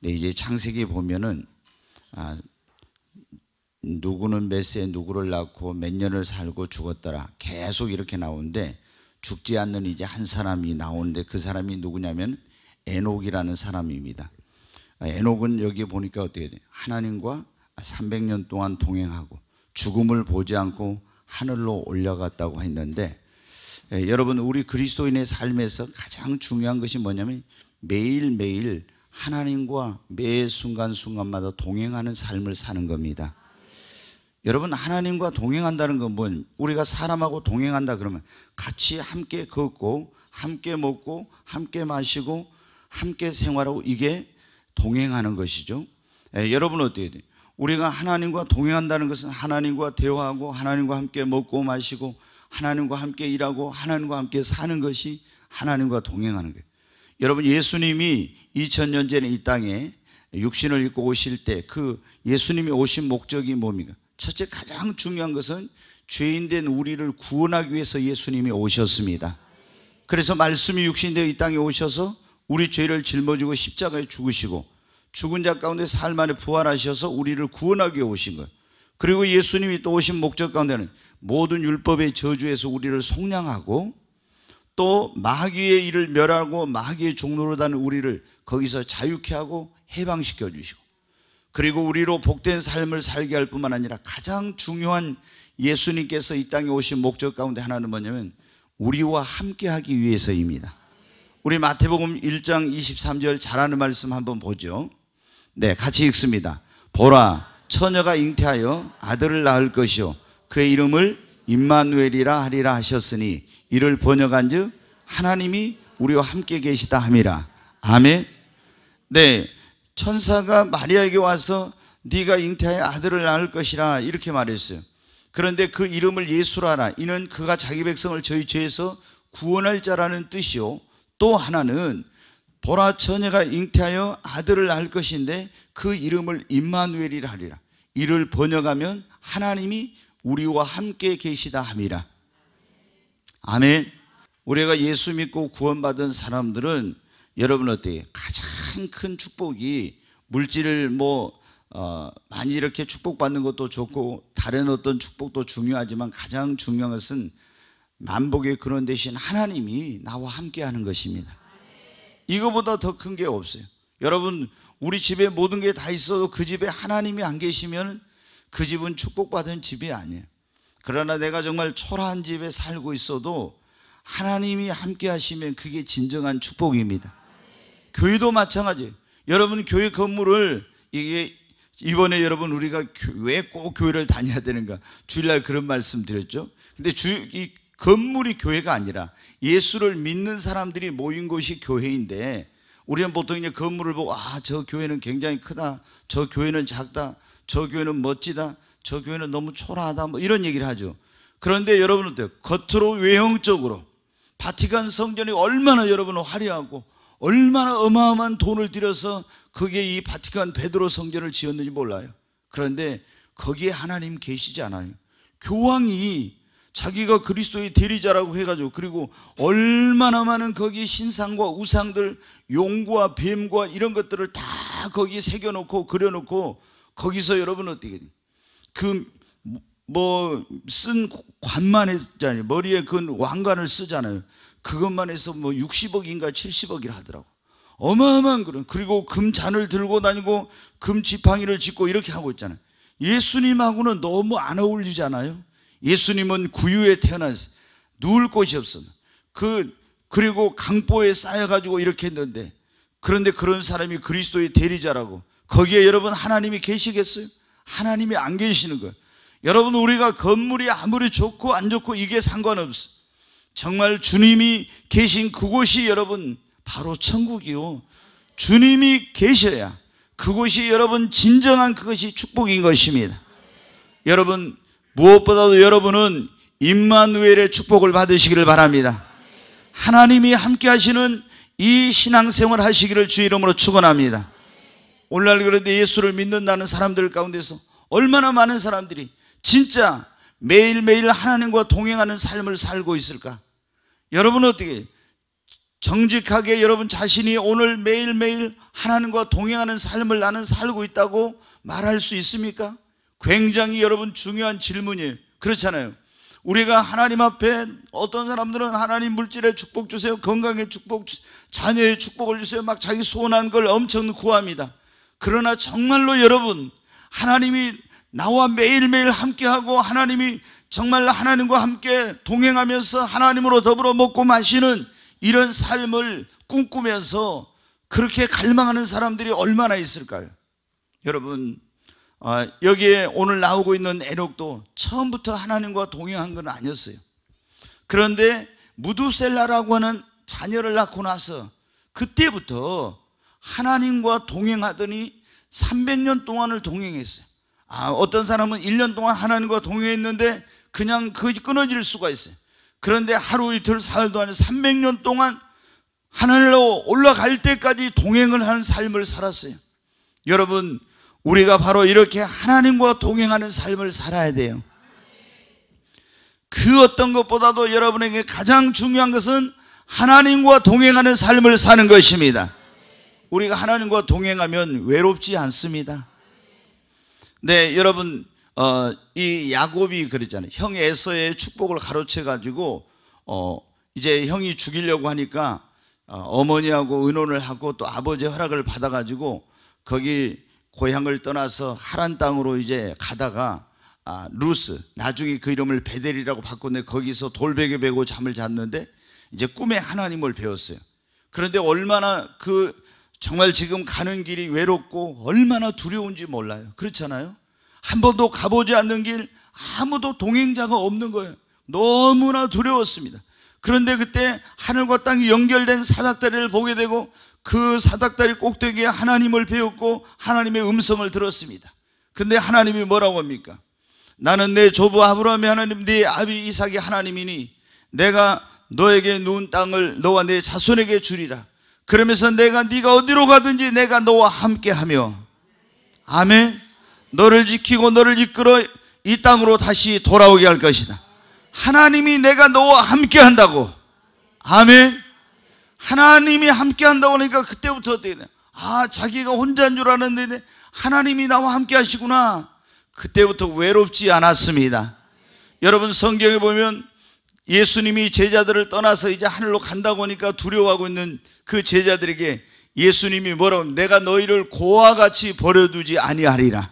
근 이제 창세기 보면은 아, 누구는 몇 세에 누구를 낳고 몇 년을 살고 죽었더라. 계속 이렇게 나오는데 죽지 않는 이제 한 사람이 나오는데 그 사람이 누구냐면 에녹이라는 사람입니다. 아, 에녹은 여기 보니까 어떻게 돼? 하나님과 300년 동안 동행하고 죽음을 보지 않고 하늘로 올라갔다고 했는데 예, 여러분 우리 그리스도인의 삶에서 가장 중요한 것이 뭐냐면 매일매일 하나님과 매 순간순간마다 동행하는 삶을 사는 겁니다. 여러분, 하나님과 동행한다는 건 뭔, 우리가 사람하고 동행한다 그러면 같이 함께 걷고, 함께 먹고, 함께 마시고, 함께 생활하고 이게 동행하는 것이죠. 예, 여러분 어떻게 돼요? 우리가 하나님과 동행한다는 것은 하나님과 대화하고 하나님과 함께 먹고 마시고 하나님과 함께 일하고 하나님과 함께 사는 것이 하나님과 동행하는 거예요. 여러분 예수님이 2000년 전에 이 땅에 육신을 입고 오실 때 그 예수님이 오신 목적이 뭡니까? 첫째 가장 중요한 것은 죄인된 우리를 구원하기 위해서 예수님이 오셨습니다. 그래서 말씀이 육신되어 이 땅에 오셔서 우리 죄를 짊어지고 십자가에 죽으시고 죽은 자 가운데 삶 안에 부활하셔서 우리를 구원하기 위해 오신 거예요. 그리고 예수님이 또 오신 목적 가운데는 모든 율법의 저주에서 우리를 속량하고 또 마귀의 일을 멸하고 마귀의 종로로 다는 우리를 거기서 자유케 하고 해방시켜 주시고 그리고 우리로 복된 삶을 살게 할 뿐만 아니라 가장 중요한 예수님께서 이 땅에 오신 목적 가운데 하나는 뭐냐면 우리와 함께 하기 위해서입니다. 우리 마태복음 1장 23절 잘하는 말씀 한번 보죠. 네, 같이 읽습니다. 보라, 처녀가 잉태하여 아들을 낳을 것이요. 그의 이름을 임마누엘이라 하리라 하셨으니 이를 번역한즉 하나님이 우리와 함께 계시다 함이라. 아멘. 네. 천사가 마리아에게 와서 네가 잉태하여 아들을 낳을 것이라 이렇게 말했어요. 그런데 그 이름을 예수라라. 이는 그가 자기 백성을 저희 죄에서 구원할 자라는 뜻이요. 또 하나는 보라 처녀가 잉태하여 아들을 낳을 것인데 그 이름을 임마누엘이라 하리라. 이를 번역하면 하나님이 우리와 함께 계시다 함이라. 아멘. 우리가 예수 믿고 구원받은 사람들은 여러분 어때요? 가장 큰 축복이 물질을 뭐 어, 많이 이렇게 축복받는 것도 좋고 다른 어떤 축복도 중요하지만 가장 중요한 것은 만복의 그런 대신 하나님이 나와 함께 하는 것입니다. 이거보다 더 큰 게 없어요. 여러분 우리 집에 모든 게 다 있어도 그 집에 하나님이 안 계시면 그 집은 축복받은 집이 아니에요. 그러나 내가 정말 초라한 집에 살고 있어도 하나님이 함께 하시면 그게 진정한 축복입니다. 교회도 마찬가지. 여러분 교회 건물을 이게 이번에 여러분 우리가 왜 꼭 교회를 다녀야 되는가? 주일날 그런 말씀 드렸죠. 근데 주 이 건물이 교회가 아니라 예수를 믿는 사람들이 모인 곳이 교회인데 우리는 보통 이제 건물을 보고 아 저 교회는 굉장히 크다, 저 교회는 작다, 저 교회는 멋지다. 저 교회는 너무 초라하다. 뭐 이런 얘기를 하죠. 그런데 여러분 어때요? 겉으로 외형적으로 바티칸 성전이 얼마나 여러분 화려하고 얼마나 어마어마한 돈을 들여서 그게 이 바티칸 베드로 성전을 지었는지 몰라요. 그런데 거기에 하나님 계시지 않아요. 교황이 자기가 그리스도의 대리자라고 해가지고 그리고 얼마나 많은 거기 신상과 우상들 용과 뱀과 이런 것들을 다 거기 새겨놓고 그려놓고 거기서 여러분 어떻게 그뭐 쓴 관만 했잖아요. 머리에 그 왕관을 쓰잖아요. 그것만 해서 뭐 60억인가 70억이라 하더라고. 어마어마한 그런 그리고 금 잔을 들고 다니고 금 지팡이를 짚고 이렇게 하고 있잖아요. 예수님하고는 너무 안 어울리잖아요. 예수님은 구유에 태어나서 누울 곳이 없었그 그리고 강보에 쌓여가지고 이렇게 했는데 그런데 그런 사람이 그리스도의 대리자라고 거기에 여러분 하나님이 계시겠어요? 하나님이 안 계시는 거예요. 여러분 우리가 건물이 아무리 좋고 안 좋고 이게 상관없어. 정말 주님이 계신 그곳이 여러분 바로 천국이요. 주님이 계셔야 그곳이 여러분 진정한 그것이 축복인 것입니다. 여러분 무엇보다도 여러분은 임마누엘의 축복을 받으시기를 바랍니다. 하나님이 함께 하시는 이 신앙생활 하시기를 주 이름으로 축원합니다. 오늘날 그런데 예수를 믿는다는 사람들 가운데서 얼마나 많은 사람들이 진짜 매일매일 하나님과 동행하는 삶을 살고 있을까? 여러분 어떻게 정직하게 여러분 자신이 오늘 매일매일 하나님과 동행하는 삶을 나는 살고 있다고 말할 수 있습니까? 굉장히 여러분 중요한 질문이에요. 그렇잖아요. 우리가 하나님 앞에 어떤 사람들은 하나님 물질의 축복 주세요. 건강의 축복, 자녀의 축복을 주세요. 막 자기 소원한 걸 엄청 구합니다. 그러나 정말로 여러분, 하나님이 나와 매일매일 함께하고 하나님이 정말 하나님과 함께 동행하면서 하나님으로 더불어 먹고 마시는 이런 삶을 꿈꾸면서 그렇게 갈망하는 사람들이 얼마나 있을까요? 여러분, 아, 여기에 오늘 나오고 있는 에녹도 처음부터 하나님과 동행한 건 아니었어요. 그런데 무두셀라라고 하는 자녀를 낳고 나서 그때부터 하나님과 동행하더니 300년 동안을 동행했어요. 아, 어떤 사람은 1년 동안 하나님과 동행했는데 그냥 그 끊어질 수가 있어요. 그런데 하루 이틀 사흘도 아니 300년 동안 하늘로 올라갈 때까지 동행을 하는 삶을 살았어요. 여러분, 우리가 바로 이렇게 하나님과 동행하는 삶을 살아야 돼요. 그 어떤 것보다도 여러분에게 가장 중요한 것은 하나님과 동행하는 삶을 사는 것입니다. 우리가 하나님과 동행하면 외롭지 않습니다. 네, 여러분 어, 이 야곱이 그랬잖아요. 형 에서의 축복을 가로채 가지고 어, 이제 형이 죽이려고 하니까 어, 머니하고 의논을 하고 또 아버지 허락을 받아 가지고 거기 고향을 떠나서 하란 땅으로 이제 가다가 아, 루스 나중에 그 이름을 베델이라고 바꿨는데 거기서 돌베개 베고 잠을 잤는데 이제 꿈에 하나님을 배웠어요. 그런데 얼마나 그 정말 지금 가는 길이 외롭고 얼마나 두려운지 몰라요. 그렇잖아요. 한 번도 가보지 않는 길 아무도 동행자가 없는 거예요. 너무나 두려웠습니다. 그런데 그때 하늘과 땅이 연결된 사닥다리를 보게 되고 그 사닥다리 꼭대기에 하나님을 배웠고 하나님의 음성을 들었습니다. 근데 하나님이 뭐라고 합니까? 나는 내 조부 아브라함의 하나님, 네 아비 이삭의 하나님이니 내가 너에게 누운 땅을 너와 내 자손에게 주리라. 그러면서 내가 네가 어디로 가든지 내가 너와 함께하며 아멘 너를 지키고 너를 이끌어 이 땅으로 다시 돌아오게 할 것이다 하나님이 내가 너와 함께한다고 아멘 하나님이 함께한다고 하니까 그때부터 어떻게 되아 자기가 혼자인 줄 아는데 하나님이 나와 함께 하시구나 그때부터 외롭지 않았습니다 여러분 성경에 보면 예수님이 제자들을 떠나서 이제 하늘로 간다고 하니까 두려워하고 있는 그 제자들에게 예수님이 뭐라고 내가 너희를 고와 같이 버려두지 아니하리라.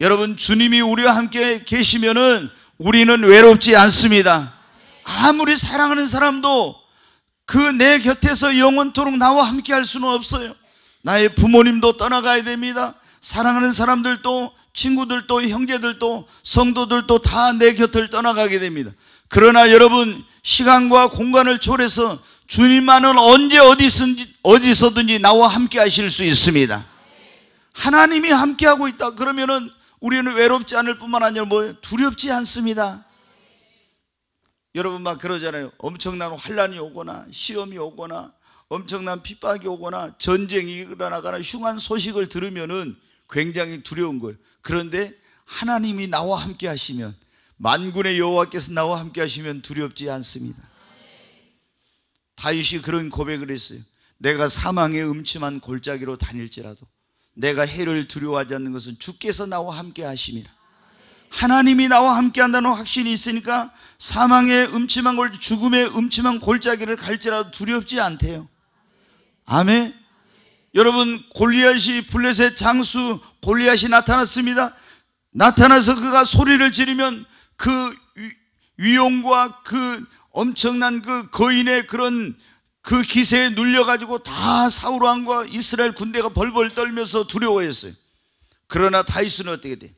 여러분 주님이 우리와 함께 계시면은 우리는 외롭지 않습니다. 아무리 사랑하는 사람도 그 내 곁에서 영원토록 나와 함께 할 수는 없어요. 나의 부모님도 떠나가야 됩니다. 사랑하는 사람들도 친구들도 형제들도 성도들도 다 내 곁을 떠나가게 됩니다. 그러나 여러분 시간과 공간을 초월해서 주님만은 언제 어디서든지, 어디서든지 나와 함께 하실 수 있습니다. 하나님이 함께하고 있다. 그러면은 우리는 외롭지 않을 뿐만 아니라 뭐 두렵지 않습니다. 여러분 막 그러잖아요. 엄청난 환란이 오거나 시험이 오거나 엄청난 핍박이 오거나 전쟁이 일어나거나 흉한 소식을 들으면은 굉장히 두려운 거예요. 그런데 하나님이 나와 함께 하시면 만군의 여호와께서 나와 함께 하시면 두렵지 않습니다. 다윗이 그런 고백을 했어요. 내가 사망의 음침한 골짜기로 다닐지라도 내가 해를 두려워하지 않는 것은 주께서 나와 함께 하심이라. 하나님이 나와 함께 한다는 확신이 있으니까 사망의 음침한 골 죽음의 음침한 골짜기를 갈지라도 두렵지 않대요. 아멘. 여러분 골리앗이 블레셋 장수 골리앗이 나타났습니다. 나타나서 그가 소리를 지르면 그 위용과 그 엄청난 그 거인의 그런 그 기세에 눌려가지고 다 사울 왕과 이스라엘 군대가 벌벌 떨면서 두려워했어요. 그러나 다이슨은 어떻게 돼?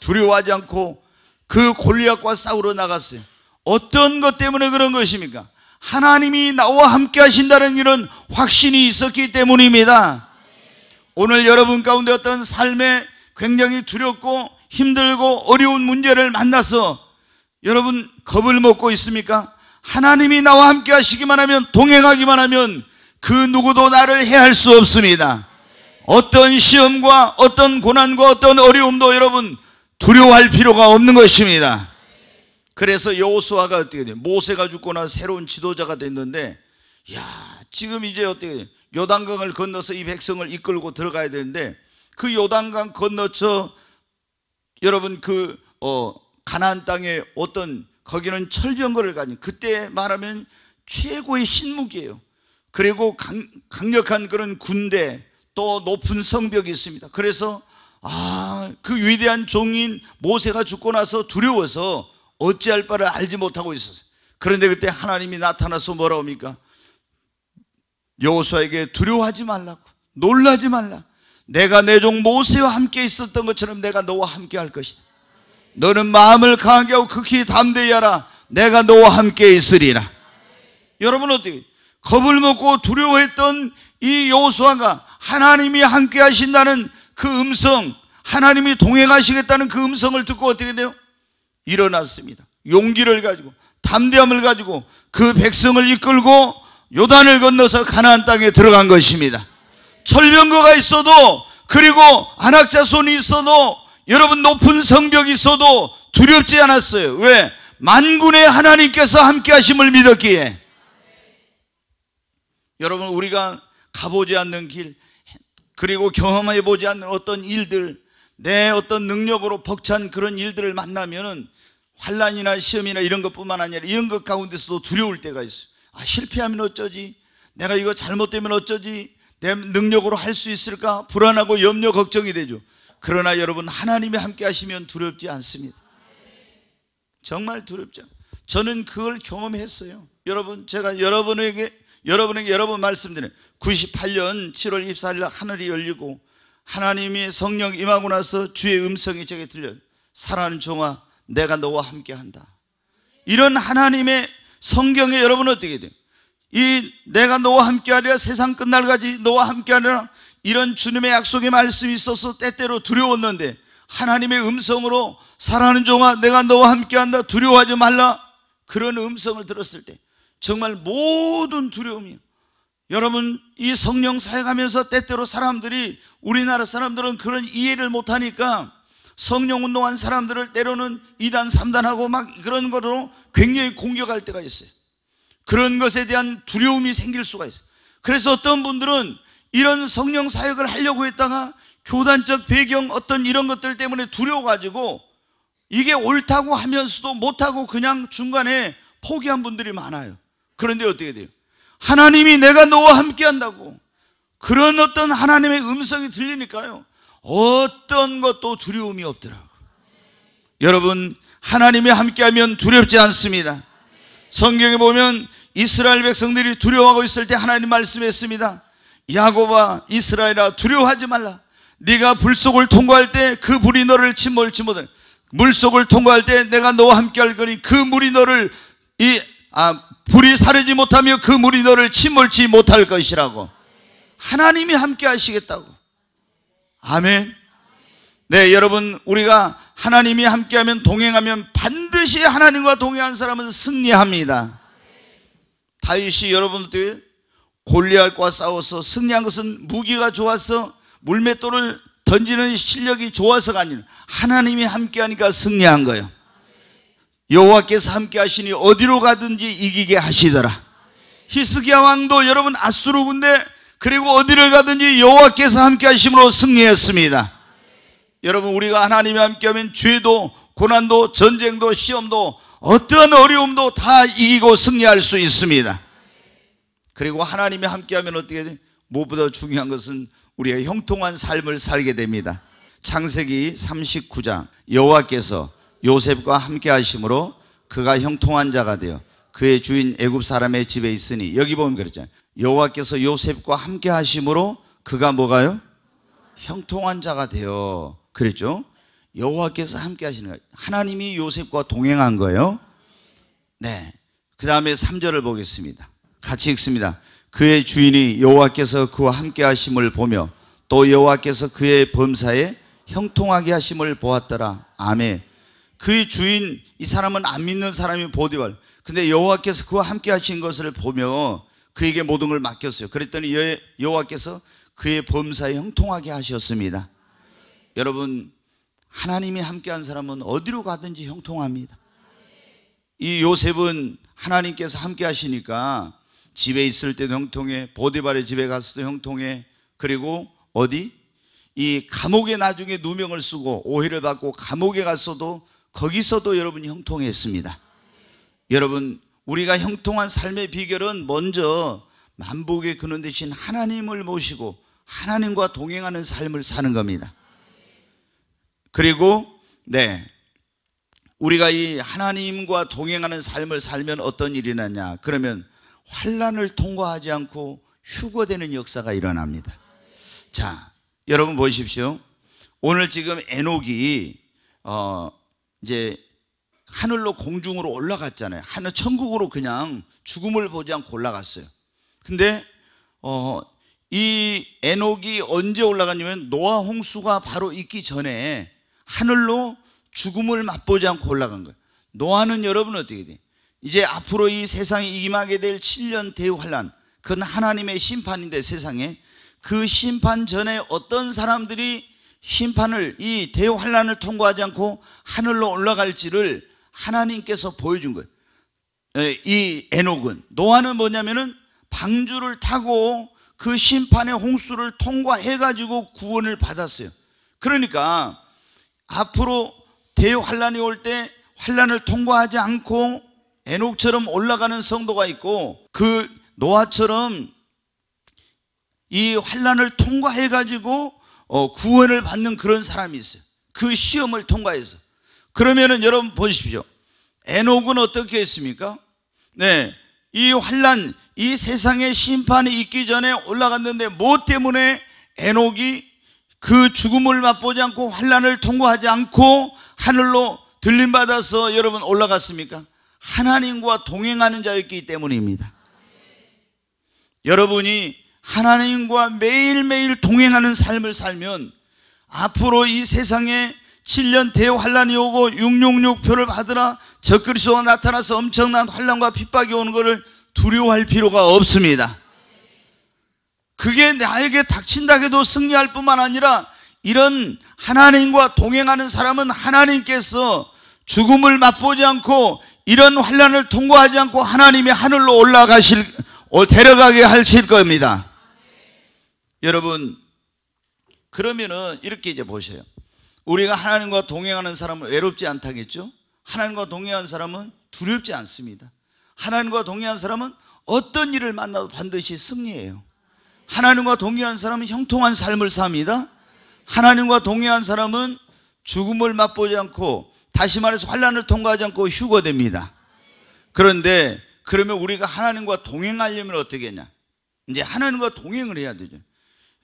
두려워하지 않고 그 골리앗과 싸우러 나갔어요. 어떤 것 때문에 그런 것입니까? 하나님이 나와 함께 하신다는 이런 확신이 있었기 때문입니다. 오늘 여러분 가운데 어떤 삶에 굉장히 두렵고 힘들고 어려운 문제를 만나서 여러분 겁을 먹고 있습니까? 하나님이 나와 함께 하시기만 하면 동행하기만 하면 그 누구도 나를 해할 수 없습니다. 어떤 시험과 어떤 고난과 어떤 어려움도 여러분 두려워할 필요가 없는 것입니다. 그래서 여호수아가 어떻게 돼요? 모세가 죽고 나 새로운 지도자가 됐는데 야, 지금 이제 어떻게 돼요? 요단강을 건너서 이 백성을 이끌고 들어가야 되는데 그 요단강 건너쳐 여러분 그 어, 가나 땅에 어떤 거기는 철병거를 가진 그때 말하면 최고의 신무기예요. 그리고 강, 강력한 그런 군대 또 높은 성벽이 있습니다. 그래서 아, 그 위대한 종인 모세가 죽고 나서 두려워서 어찌할 바를 알지 못하고 있었어요. 그런데 그때 하나님이 나타나서 뭐라 합니까? 여호수아에게 두려워하지 말라고 놀라지 말라. 내가 내 종 모세와 함께 있었던 것처럼 내가 너와 함께 할 것이다. 너는 마음을 강하게 하고 극히 담대히 하라. 내가 너와 함께 있으리라. 여러분 어떻게 겁을 먹고 두려워했던 이요호수아가 하나님이 함께 하신다는 그 음성, 하나님이 동행하시겠다는 그 음성을 듣고 어떻게 돼요? 일어났습니다. 용기를 가지고 담대함을 가지고 그 백성을 이끌고 요단을 건너서 가나안 땅에 들어간 것입니다. 철병거가 있어도 그리고 안악자손이 있어도 여러분 높은 성벽이 있어도 두렵지 않았어요. 왜? 만군의 하나님께서 함께 하심을 믿었기에. 여러분 우리가 가보지 않는 길 그리고 경험해 보지 않는 어떤 일들 내 어떤 능력으로 벅찬 그런 일들을 만나면은 환란이나 시험이나 이런 것뿐만 아니라 이런 것 가운데서도 두려울 때가 있어요. 아 실패하면 어쩌지? 내가 이거 잘못되면 어쩌지? 내 능력으로 할 수 있을까? 불안하고 염려 걱정이 되죠. 그러나 여러분 하나님이 함께 하시면 두렵지 않습니다. 정말 두렵죠. 저는 그걸 경험했어요. 여러분 제가 여러분에게 여러분에게 여러분 말씀드린 98년 7월 24일 하늘이 열리고 하나님이 성령 임하고 나서 주의 음성이 제게 들려 사랑하는 종아 내가 너와 함께 한다. 이런 하나님의 성경에 여러분 어떻게 돼요? 이 내가 너와 함께 하리라 세상 끝날까지 너와 함께 하리라 이런 주님의 약속의 말씀이 있어서 때때로 두려웠는데 하나님의 음성으로 사랑하는 종아 내가 너와 함께한다 두려워하지 말라 그런 음성을 들었을 때 정말 모든 두려움이 여러분 이 성령 사역하면서 때때로 사람들이 우리나라 사람들은 그런 이해를 못하니까 성령 운동한 사람들을 때로는 이단삼단하고막 그런 거로 굉장히 공격할 때가 있어요 그런 것에 대한 두려움이 생길 수가 있어요 그래서 어떤 분들은 이런 성령 사역을 하려고 했다가 교단적 배경 어떤 이런 것들 때문에 두려워가지고 이게 옳다고 하면서도 못하고 그냥 중간에 포기한 분들이 많아요. 그런데 어떻게 돼요? 하나님이 내가 너와 함께 한다고 그런 어떤 하나님의 음성이 들리니까요. 어떤 것도 두려움이 없더라고. 요 여러분, 하나님이 함께하면 두렵지 않습니다. 성경에 보면 이스라엘 백성들이 두려워하고 있을 때 하나님 말씀했습니다. 야곱아 이스라엘아 두려워하지 말라 네가 불속을 통과할 때 그 불이 너를 침몰치 못해 물속을 통과할 때 내가 너와 함께 할 거니 그 물이 너를 이 아, 불이 사르지 못하며 그 물이 너를 침몰치 못할 것이라고 하나님이 함께 하시겠다고 아멘 네 여러분 우리가 하나님이 함께하면 동행하면 반드시 하나님과 동행한 사람은 승리합니다 다윗이 여러분들 골리앗과 싸워서 승리한 것은 무기가 좋아서 물맷돌을 던지는 실력이 좋아서가 아니라 하나님이 함께하니까 승리한 거예요. 여호와께서 함께하시니 어디로 가든지 이기게 하시더라. 히스기야 왕도 여러분 아수르 군대 그리고 어디를 가든지 여호와께서 함께하심으로 승리했습니다. 여러분 우리가 하나님이 함께하면 죄도 고난도 전쟁도 시험도 어떠한 어려움도 다 이기고 승리할 수 있습니다. 그리고 하나님이 함께하면 어떻게 돼? 무엇보다 중요한 것은 우리의 형통한 삶을 살게 됩니다. 창세기 39장 여호와께서 요셉과 함께 하심으로 그가 형통한 자가 되어 그의 주인 애굽 사람의 집에 있으니 여기 보면 그랬잖아요. 여호와께서 요셉과 함께 하심으로 그가 뭐가요? 형통한 자가 되어 그랬죠. 여호와께서 함께 하시는 거예요. 하나님이 요셉과 동행한 거예요. 네. 그다음에 3절을 보겠습니다. 같이 읽습니다. 그의 주인이 여호와께서 그와 함께 하심을 보며 또 여호와께서 그의 범사에 형통하게 하심을 보았더라. 아멘. 그의 주인 이 사람은 안 믿는 사람이 보디발. 근데 여호와께서 그와 함께 하신 것을 보며 그에게 모든 걸 맡겼어요. 그랬더니 여호와께서 그의 범사에 형통하게 하셨습니다. 여러분 하나님이 함께한 사람은 어디로 가든지 형통합니다. 이 요셉은 하나님께서 함께 하시니까 집에 있을 때도 형통해 보디발의 집에 갔을 도 형통해 그리고 어디 이 감옥에 나중에 누명을 쓰고 오해를 받고 감옥에 갔어도 거기서도 여러분이 형통했습니다. 여러분 우리가 형통한 삶의 비결은 먼저 만복의 근원 대신 하나님을 모시고 하나님과 동행하는 삶을 사는 겁니다. 그리고 네 우리가 이 하나님과 동행하는 삶을 살면 어떤 일이 나냐 그러면 환란을 통과하지 않고 휴거되는 역사가 일어납니다. 자, 여러분 보십시오. 오늘 지금 에녹이 어 이제 하늘로 공중으로 올라갔잖아요. 하늘 천국으로 그냥 죽음을 보지 않고 올라갔어요. 근데 어, 이 에녹이 언제 올라갔냐면 노아 홍수가 바로 있기 전에 하늘로 죽음을 맛보지 않고 올라간 거예요. 노아는 여러분 어떻게 돼? 이제 앞으로 이 세상에 임하게 될 7년 대환란 그건 하나님의 심판인데 세상에 그 심판 전에 어떤 사람들이 심판을 이 대환란을 통과하지 않고 하늘로 올라갈지를 하나님께서 보여준 거예요. 예, 이 에녹은 노아는 뭐냐면은 방주를 타고 그 심판의 홍수를 통과해 가지고 구원을 받았어요. 그러니까 앞으로 대환란이 올 때 환란을 통과하지 않고 에녹처럼 올라가는 성도가 있고 그 노아처럼 이 환란을 통과해 가지고 어, 구원을 받는 그런 사람이 있어요. 그 시험을 통과해서. 그러면은 여러분 보십시오. 에녹은 어떻게 했습니까? 네. 이 환란, 이 세상의 심판이 있기 전에 올라갔는데 뭐 때문에 에녹이 그 죽음을 맛보지 않고 환란을 통과하지 않고 하늘로 들림받아서 여러분 올라갔습니까? 하나님과 동행하는 자였기 때문입니다. 여러분이 하나님과 매일매일 동행하는 삶을 살면 앞으로 이 세상에 7년 대환란이 오고 666표를 받으라 적그리스도가 나타나서 엄청난 환란과 핍박이 오는 것을 두려워할 필요가 없습니다. 그게 나에게 닥친다 해도 승리할 뿐만 아니라 이런 하나님과 동행하는 사람은 하나님께서 죽음을 맛보지 않고 이런 환란을 통과하지 않고 하나님이 하늘로 올라가실 데려가게 하실 겁니다. 여러분 그러면은 이렇게 이제 보세요. 우리가 하나님과 동행하는 사람은 외롭지 않다겠죠? 하나님과 동행한 사람은 두렵지 않습니다. 하나님과 동행한 사람은 어떤 일을 만나도 반드시 승리해요. 하나님과 동행한 사람은 형통한 삶을 삽니다. 하나님과 동행한 사람은 죽음을 맛보지 않고 다시 말해서 환란을 통과하지 않고 휴거됩니다. 그런데 그러면 우리가 하나님과 동행하려면 어떻게 냐 이제 하나님과 동행을 해야 되죠.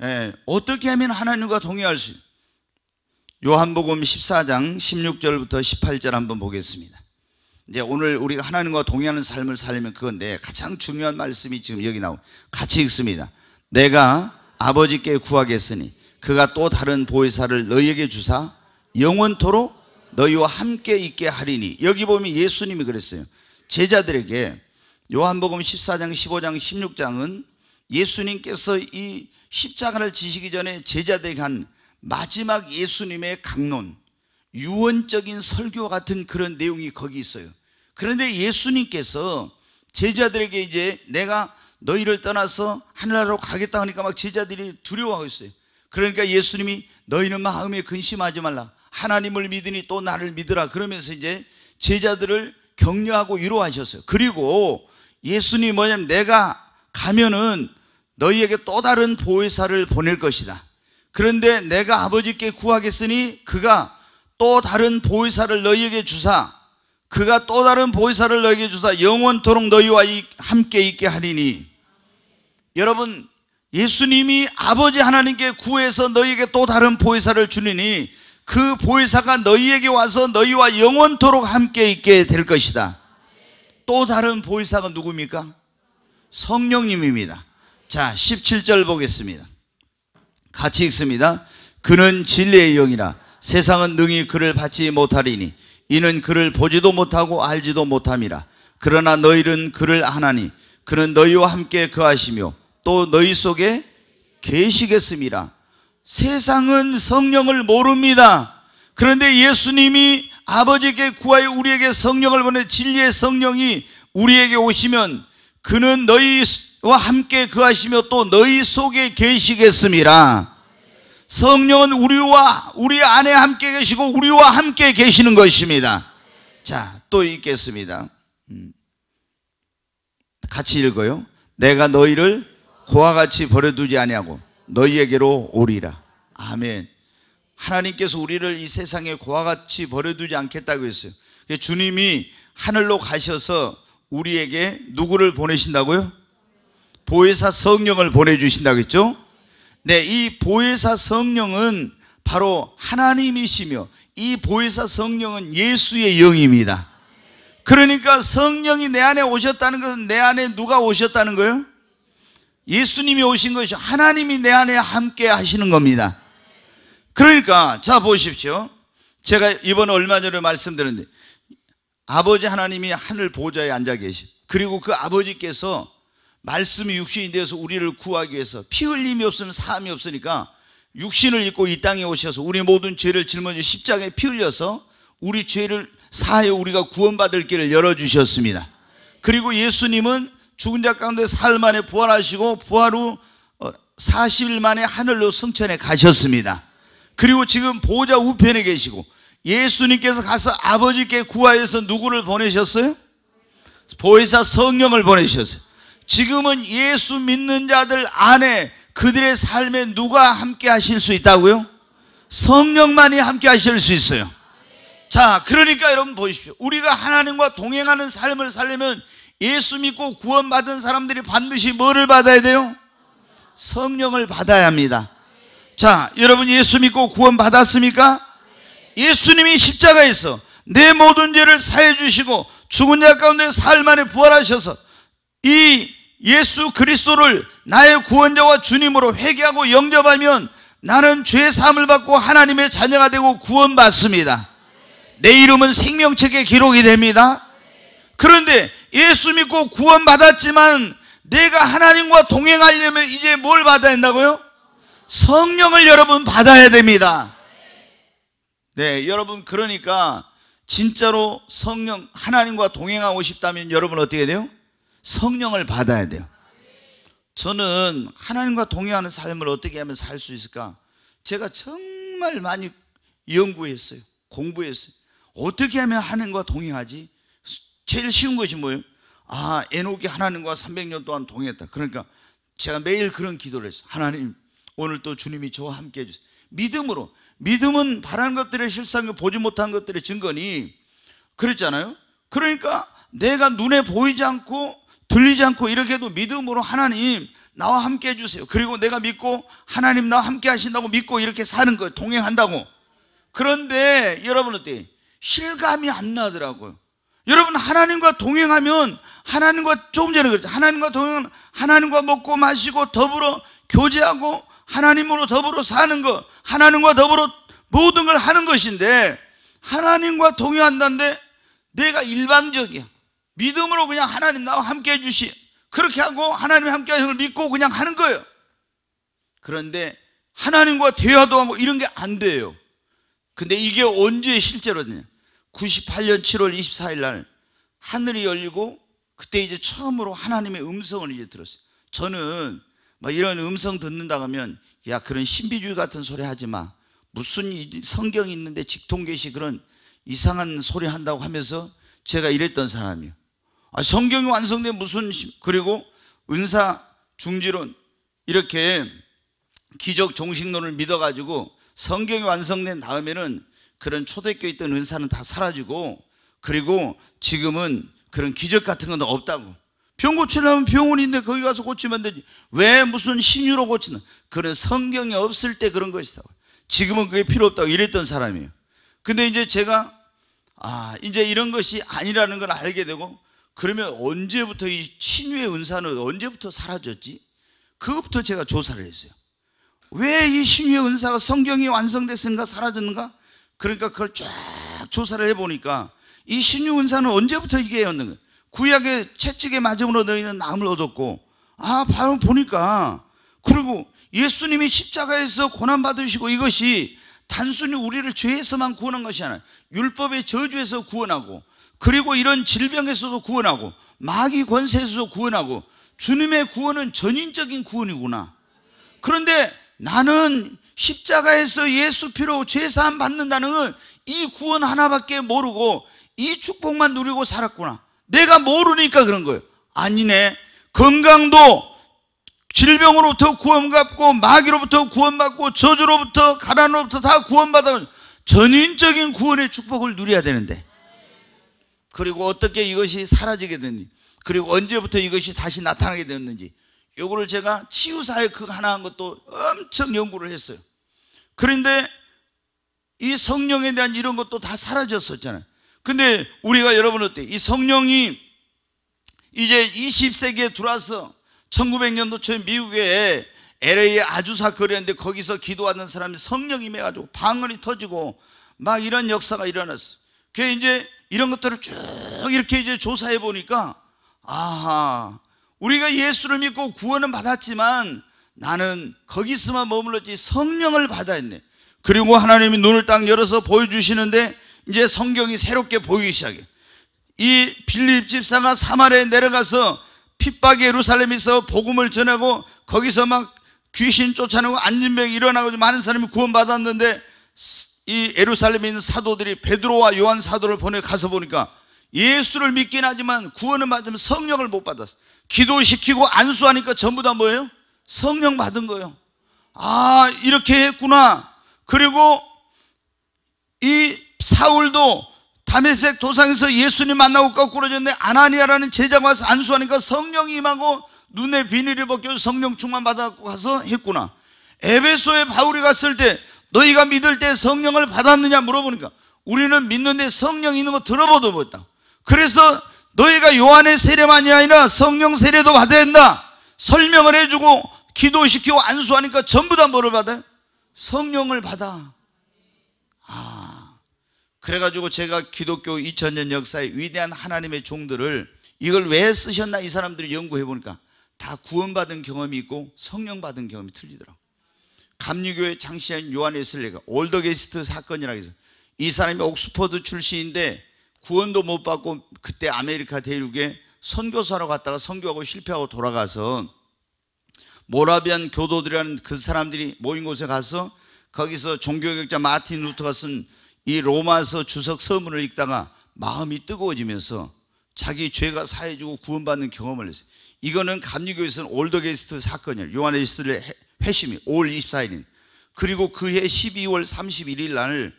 예, 어떻게 하면 하나님과 동행할 수 요한복음 14장 16절부터 18절 한번 보겠습니다. 이제 오늘 우리가 하나님과 동행하는 삶을 살면 그건데 가장 중요한 말씀이 지금 여기 나오. 같이 읽습니다. 내가 아버지께 구하겠으니 그가 또 다른 보혜사를 너희에게 주사 영원토록 너희와 함께 있게 하리니 여기 보면 예수님이 그랬어요 제자들에게 요한복음 14장 15장 16장은 예수님께서 이 십자가를 지시기 전에 제자들에게 한 마지막 예수님의 강론 유언적인 설교 같은 그런 내용이 거기 있어요 그런데 예수님께서 제자들에게 이제 내가 너희를 떠나서 하늘나라로 가겠다 하니까 막 제자들이 두려워하고 있어요 그러니까 예수님이 너희는 마음에 근심하지 말라 하나님을 믿으니 또 나를 믿으라 그러면서 이제 제자들을 격려하고 위로하셨어요. 그리고 예수님이 뭐냐면 내가 가면은 너희에게 또 다른 보혜사를 보낼 것이다. 그런데 내가 아버지께 구하겠으니 그가 또 다른 보혜사를 너희에게 주사 그가 또 다른 보혜사를 너희에게 주사 영원토록 너희와 함께 있게 하리니 여러분 예수님이 아버지 하나님께 구해서 너희에게 또 다른 보혜사를 주리니 그 보혜사가 너희에게 와서 너희와 영원토록 함께 있게 될 것이다. 또 다른 보혜사가 누굽니까? 성령님입니다. 자, 17절 보겠습니다. 같이 읽습니다. 그는 진리의 영이라 세상은 능히 그를 받지 못하리니 이는 그를 보지도 못하고 알지도 못함이라. 그러나 너희는 그를 아나니 그는 너희와 함께 그하시며 또 너희 속에 계시겠음이라. 세상은 성령을 모릅니다. 그런데 예수님이 아버지께 구하여 우리에게 성령을 보내 진리의 성령이 우리에게 오시면 그는 너희와 함께 그하시며 또 너희 속에 계시겠습니다. 성령은 우리와 우리 안에 함께 계시고 우리와 함께 계시는 것입니다. 자, 또 읽겠습니다. 음. 같이 읽어요. 내가 너희를 고와 같이 버려두지 아니하고 너희에게로 오리라. 아멘. 하나님께서 우리를 이 세상에 고와 같이 버려두지 않겠다고 했어요. 주님이 하늘로 가셔서 우리에게 누구를 보내신다고요? 보혜사 성령을 보내주신다고 했죠? 네, 이 보혜사 성령은 바로 하나님이시며 이 보혜사 성령은 예수의 영입니다. 그러니까 성령이 내 안에 오셨다는 것은 내 안에 누가 오셨다는 거예요? 예수님이 오신 것이 하나님이 내 안에 함께 하시는 겁니다. 그러니까 자 보십시오. 제가 이번 얼마 전에 말씀드렸는데 아버지 하나님이 하늘 보좌에 앉아 계시. 그리고 그 아버지께서 말씀이 육신이 되어서 우리를 구하기 위해서 피 흘림이 없으면 사함이 없으니까 육신을 입고 이 땅에 오셔서 우리 모든 죄를 짊어져 십자가에 피 흘려서 우리 죄를 사하여 우리가 구원받을 길을 열어주셨습니다. 그리고 예수님은 죽은 자 가운데 사흘 만에 부활하시고 부활 후 40일 어, 만에 하늘로 승천해 가셨습니다. 그리고 지금 보좌 우편에 계시고 예수님께서 가서 아버지께 구하여서 누구를 보내셨어요? 보혜사 성령을 보내셨어요. 지금은 예수 믿는 자들 안에 그들의 삶에 누가 함께 하실 수 있다고요? 성령만이 함께 하실 수 있어요. 자, 그러니까 여러분 보십시오. 우리가 하나님과 동행하는 삶을 살려면 예수 믿고 구원받은 사람들이 반드시 뭐를 받아야 돼요? 성령을 받아야 합니다. 자, 여러분 예수 믿고 구원받았습니까? 예수님이 십자가에서 내 모든 죄를 사해 주시고 죽은 자 가운데 사흘 만에 부활하셔서 이 예수 그리스도를 나의 구원자와 주님으로 회개하고 영접하면 나는 죄 사함을 받고 하나님의 자녀가 되고 구원받습니다. 내 이름은 생명책에 기록이 됩니다. 그런데 예수 믿고 구원 받았지만 내가 하나님과 동행하려면 이제 뭘 받아야 된다고요? 성령을 여러분 받아야 됩니다. 네, 여러분 그러니까 진짜로 성령 하나님과 동행하고 싶다면 여러분 어떻게 돼요? 성령을 받아야 돼요. 저는 하나님과 동행하는 삶을 어떻게 하면 살 수 있을까? 제가 정말 많이 연구했어요. 공부했어요. 어떻게 하면 하나님과 동행하지? 제일 쉬운 것이 뭐예요? 아, 에녹이 하나님과 300년 동안 동했다. 그러니까 제가 매일 그런 기도를 했어요. 하나님, 오늘 또 주님이 저와 함께 해주세요. 믿음으로. 믿음은 바라 것들의 실상이 보지 못한 것들의 증거니 그랬잖아요. 그러니까 내가 눈에 보이지 않고 들리지 않고 이렇게 해도 믿음으로 하나님 나와 함께 해주세요. 그리고 내가 믿고 하나님 나와 함께 하신다고 믿고 이렇게 사는 거예요. 동행한다고. 그런데 여러분 어때? 실감이 안 나더라고요. 여러분 하나님과 동행하면 하나님과 조금 전에 그랬죠. 하나님과 동행 하나님과 먹고 마시고 더불어 교제하고 하나님으로 더불어 사는 것, 하나님과 더불어 모든 걸 하는 것인데 하나님과 동행한다는데 내가 일방적이야. 믿음으로 그냥 하나님 나와 함께 해주시. 그렇게 하고 하나님 함께 하심을 믿고 그냥 하는 거예요. 그런데 하나님과 대화도 하고 이런 게 안 돼요. 근데 이게 언제 실제로 되냐? 98년 7월 24일 날 하늘이 열리고 그때 이제 처음으로 하나님의 음성을 이제 들었어요. 저는 막 이런 음성 듣는다 하면 야 그런 신비주의 같은 소리 하지 마. 무슨 성경이 있는데 직통계시 그런 이상한 소리 한다고 하면서 제가 이랬던 사람이요. 아, 성경이 완성된 무슨 그리고 은사 중지론 이렇게 기적 종식론을 믿어가지고 성경이 완성된 다음에는 그런 초대교회 있던 은사는 다 사라지고 그리고 지금은 그런 기적 같은 건 없다고. 병 고치려면 병원인데 거기 가서 고치면 되지. 왜 무슨 신유로 고치는? 그런 성경이 없을 때 그런 것이다. 지금은 그게 필요 없다고 이랬던 사람이에요. 근데 이제 제가 아, 이제 이런 것이 아니라는 걸 알게 되고 그러면 언제부터 이 신유의 은사는 언제부터 사라졌지? 그것부터 제가 조사를 했어요. 왜 이 신유의 은사가 성경이 완성됐으니까 사라졌는가? 그러니까 그걸 쫙 조사를 해보니까 이 신유 은사는 언제부터 이게 였는 거 구약의 채찍에 맞음으로 너희는 남을 얻었고 아 바로 보니까 그리고 예수님이 십자가에서 고난받으시고 이것이 단순히 우리를 죄에서만 구원한 것이 아니라 율법의 저주에서 구원하고 그리고 이런 질병에서도 구원하고 마귀 권세에서도 구원하고 주님의 구원은 전인적인 구원이구나 그런데 나는 십자가에서 예수 피로 죄사함 받는다는 건이 구원 하나밖에 모르고 이 축복만 누리고 살았구나. 내가 모르니까 그런 거예요. 아니네. 건강도 질병으로부터 구원받고 마귀로부터 구원받고 저주로부터 가난으로부터 다 구원받아 전인적인 구원의 축복을 누려야 되는데 그리고 어떻게 이것이 사라지게 됐니 그리고 언제부터 이것이 다시 나타나게 되었는지 요거를 제가 치유사회 그 하나 한 것도 엄청 연구를 했어요. 그런데 이 성령에 대한 이런 것도 다 사라졌었잖아요. 근데 우리가 여러분 어때? 이 성령이 이제 20세기에 들어와서 1900년도 초에 미국에 LA 아주사 거리였는데 거기서 기도하는 사람이 성령이 매가지고 방언이 터지고 막 이런 역사가 일어났어요. 그 이제 이런 것들을 쭉 이렇게 이제 조사해 보니까 아하 우리가 예수를 믿고 구원은 받았지만 나는 거기서만 머물렀지 성령을 받아네 그리고 하나님이 눈을 딱 열어서 보여주시는데 이제 성경이 새롭게 보이기 시작해 이 빌립 집사가 사마리에 내려가서 핍박의 예루살렘에서 복음을 전하고 거기서 막 귀신 쫓아내고 안진병 일어나고 많은 사람이 구원받았는데 이 예루살렘에 있는 사도들이 베드로와 요한 사도를 보내 가서 보니까 예수를 믿긴 하지만 구원은 받으면 성령을 못 받았어 기도시키고 안수하니까 전부 다 뭐예요? 성령 받은 거예요. 아, 이렇게 했구나. 그리고 이 사울도 다메섹 도상에서 예수님 만나고 거꾸러졌는 아나니아라는 제자가 와서 안수하니까 성령이 임하고 눈에 비닐이 벗겨서 성령 충만 받았고 가서 했구나. 에베소에 바울이 갔을 때 너희가 믿을 때 성령을 받았느냐 물어보니까 우리는 믿는데 성령 있는 거 들어보도 못했다. 그래서 너희가 요한의 세례만이 아니라 성령 세례도 받아야 된다. 설명을 해주고 기도시키고 안수하니까 전부 다 뭐를 받아요? 성령을 받아. 아. 그래가지고 제가 기독교 2000년 역사의 위대한 하나님의 종들을 이걸 왜 쓰셨나 이 사람들을 연구해 보니까 다 구원받은 경험이 있고 성령 받은 경험이 틀리더라. 감리교회 장시한 요한 에슬레가 올더게스트 사건이라고 해서 이 사람이 옥스퍼드 출신인데 구원도 못 받고 그때 아메리카 대륙에 선교사로 갔다가 선교하고 실패하고 돌아가서 모라비안 교도들이라는 그 사람들이 모인 곳에 가서 거기서 종교개자 마틴 루터가 쓴 이 로마서 주석 서문을 읽다가 마음이 뜨거워지면서 자기 죄가 사해지고 구원받는 경험을 했어요. 이거는 감리교에서는 올더게스트 사건이에요. 요한의 이스의 회심이 5월 24일인. 그리고 그해 12월 31일 날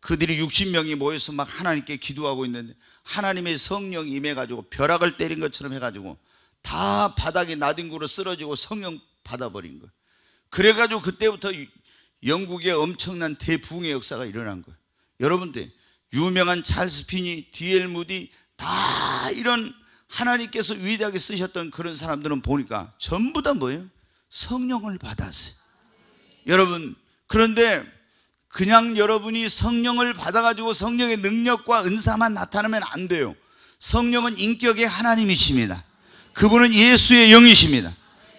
그들이 60명이 모여서 막 하나님께 기도하고 있는데 하나님의 성령 임해가지고 벼락을 때린 것처럼 해가지고 다 바닥에 나뒹구로 쓰러지고 성령 받아버린 거예요. 그래가지고 그때부터 영국에 엄청난 대붕의 역사가 일어난 거예요. 여러분들 유명한 찰스 피니, 디엘 무디 다 이런 하나님께서 위대하게 쓰셨던 그런 사람들은 보니까 전부 다 뭐예요? 성령을 받았어요. 여러분 그런데 그냥 여러분이 성령을 받아가지고 성령의 능력과 은사만 나타나면 안 돼요. 성령은 인격의 하나님이십니다. 그분은 예수의 영이십니다.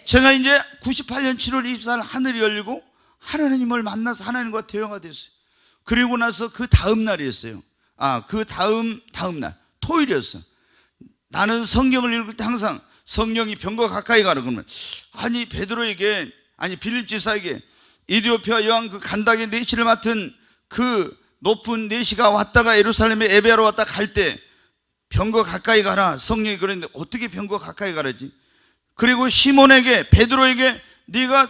제가 이제 98년 7월 24일 하늘이 열리고 하나님을 만나서 하나님과 대화가 됐어요. 그리고 나서 그 다음 날이었어요. 아, 그 다음, 다음 날. 토요일이었어. 나는 성경을 읽을 때 항상 성령이 병과 가까이 가라 그러면 아니 베드로에게 아니 빌립 지사에게 이디오피아 여왕 그간다의 내시를 네 맡은 그 높은 내시가 네 왔다가 예루살렘에 에베하러 왔다 갈 때 병거 가까이 가라 성령이 그랬는데 어떻게 병거 가까이 가라지 그리고 시몬에게 베드로에게 네가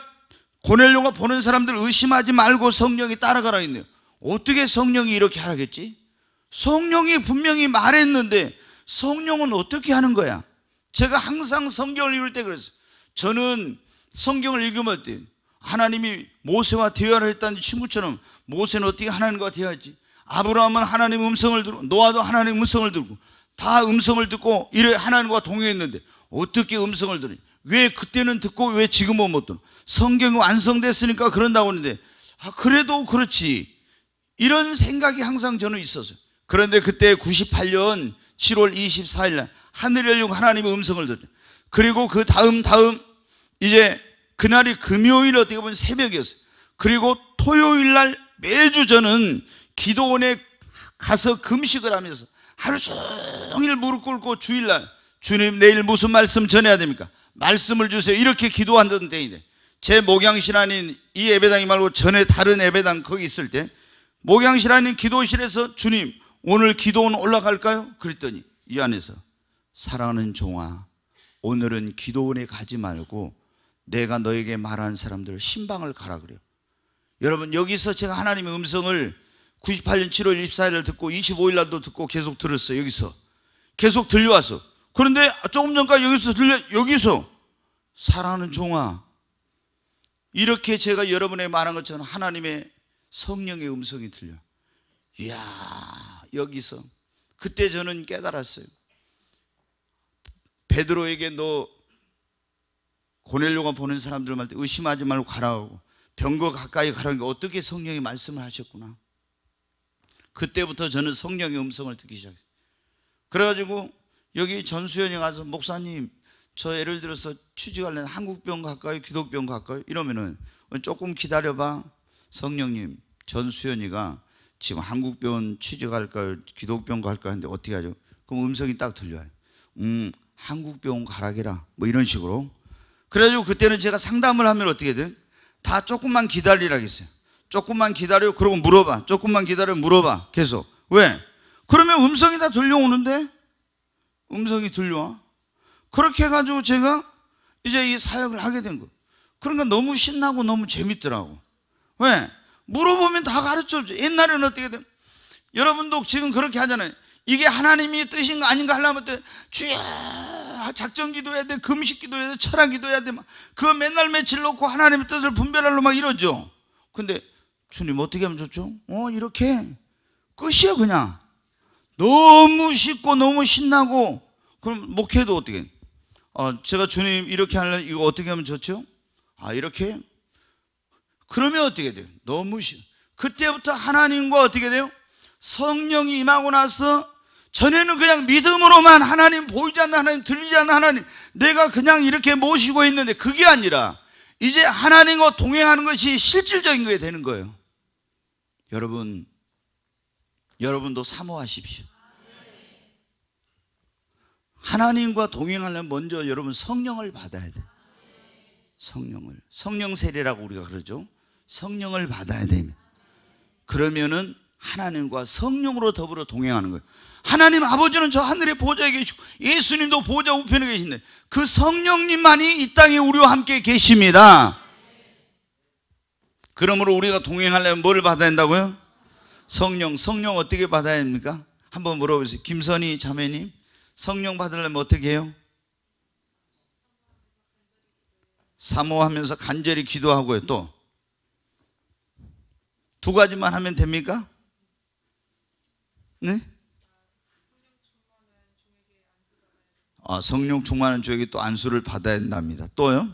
고넬료가 보는 사람들 의심하지 말고 성령이 따라가라 했네요 어떻게 성령이 이렇게 하라겠지? 성령이 분명히 말했는데 성령은 어떻게 하는 거야? 제가 항상 성경을 읽을 때 그랬어요 저는 성경을 읽으면 어때요? 하나님이 모세와 대화를 했다는 친구처럼 모세는 어떻게 하나님과 대화했지? 아브라함은 하나님 음성을 들고 노아도 하나님 음성을 들고 다 음성을 듣고 이래 하나님과 동행했는데 어떻게 음성을 들으니? 왜 그때는 듣고 왜 지금은 못 들어? 성경이 완성됐으니까 그런다고 하는데 아, 그래도 그렇지 이런 생각이 항상 저는 있었어요. 그런데 그때 98년 7월 24일 날 하늘 열리고 하나님의 음성을 들었죠. 그리고 그 다음 다음 이제 그날이 금요일 어떻게 보면 새벽이었어요. 그리고 토요일 날 매주 저는 기도원에 가서 금식을 하면서 하루 종일 무릎 꿇고 주일날 주님 내일 무슨 말씀 전해야 됩니까? 말씀을 주세요. 이렇게 기도한던 때인데 제 목양실 아닌 이 예배당이 말고 전에 다른 예배당 거기 있을 때 목양실 아닌 기도실에서 주님 오늘 기도원 올라갈까요? 그랬더니 이 안에서 사랑하는 종아 오늘은 기도원에 가지 말고 내가 너에게 말하는 사람들 신방을 가라 그래요. 여러분 여기서 제가 하나님의 음성을 98년 7월 24일을 듣고 25일 날도 듣고 계속 들었어요. 여기서 계속 들려와서 그런데 조금 전까지 여기서 들려 여기서 사랑하는 종아 이렇게 제가 여러분에게 말한 것처럼 하나님의 성령의 음성이 들려. 이야 여기서 그때 저는 깨달았어요. 베드로에게 너 고넬료가 보는 사람들 말 때 의심하지 말고 가라고 병거 가까이 가라는 게 어떻게 성령이 말씀을 하셨구나. 그때부터 저는 성령의 음성을 듣기 시작했어요. 그래가지고 여기 전수연이 가서 목사님 저 예를 들어서 취직하려는 한국병 가까이 기독병 가까이 이러면은 조금 기다려봐 성령님 전수연이가 지금 한국병 취직할까요 기독병 갈까 하는데 어떻게 하죠? 그럼 음성이 딱 들려요. 음 한국병 가라게라 뭐 이런 식으로 그래가지고 그때는 제가 상담을 하면 어떻게 돼? 다 조금만 기다리라겠어요. 조금만 기다려. 그러고 물어봐. 조금만 기다려. 물어봐. 계속. 왜? 그러면 음성이 다 들려오는데? 음성이 들려와. 그렇게 해가지고 제가 이제 이 사역을 하게 된 거. 그러니까 너무 신나고 너무 재밌더라고. 왜? 물어보면 다 가르쳐 줘. 옛날에는 어떻게 돼? 여러분도 지금 그렇게 하잖아요. 이게 하나님이 뜻인가 아닌가 하려면 주여 아, 작정 기도해야 돼, 금식 기도해야 돼, 철학 기도해야 돼, 그 맨날 며칠 놓고 하나님의 뜻을 분별하려 고막 이러죠. 근데 주님 어떻게 하면 좋죠? 어, 이렇게 끝이야 그냥. 너무 쉽고 너무 신나고 그럼 목회도 어떻게? 어, 제가 주님 이렇게 하려면 이거 어떻게 하면 좋죠? 아, 이렇게? 그러면 어떻게 돼요? 너무 쉬. 그때부터 하나님과 어떻게 돼요? 성령이 임하고 나서 전에는 그냥 믿음으로만 하나님 보이지 않는 하나님 들리지 않는 하나님 내가 그냥 이렇게 모시고 있는데 그게 아니라 이제 하나님과 동행하는 것이 실질적인 게 되는 거예요. 여러분, 여러분도 사모하십시오. 하나님과 동행하려면 먼저 여러분 성령을 받아야 돼. 성령을. 성령 세례라고 우리가 그러죠. 성령을 받아야 됩니다. 그러면은 하나님과 성령으로 더불어 동행하는 거예요. 하나님 아버지는 저 하늘의 보좌에 계시고 예수님도 보좌 우편에 계신데 그 성령님만이 이 땅에 우리와 함께 계십니다. 그러므로 우리가 동행하려면 뭘 받아야 한다고요? 성령, 성령 어떻게 받아야 합니까? 한번 물어보세요. 김선희 자매님, 성령 받으려면 어떻게 해요? 사모하면서 간절히 기도하고요, 또. 두 가지만 하면 됩니까? 네? 어, 성령 충만한 교육이 또 안수를 받아야 된답니다. 또요?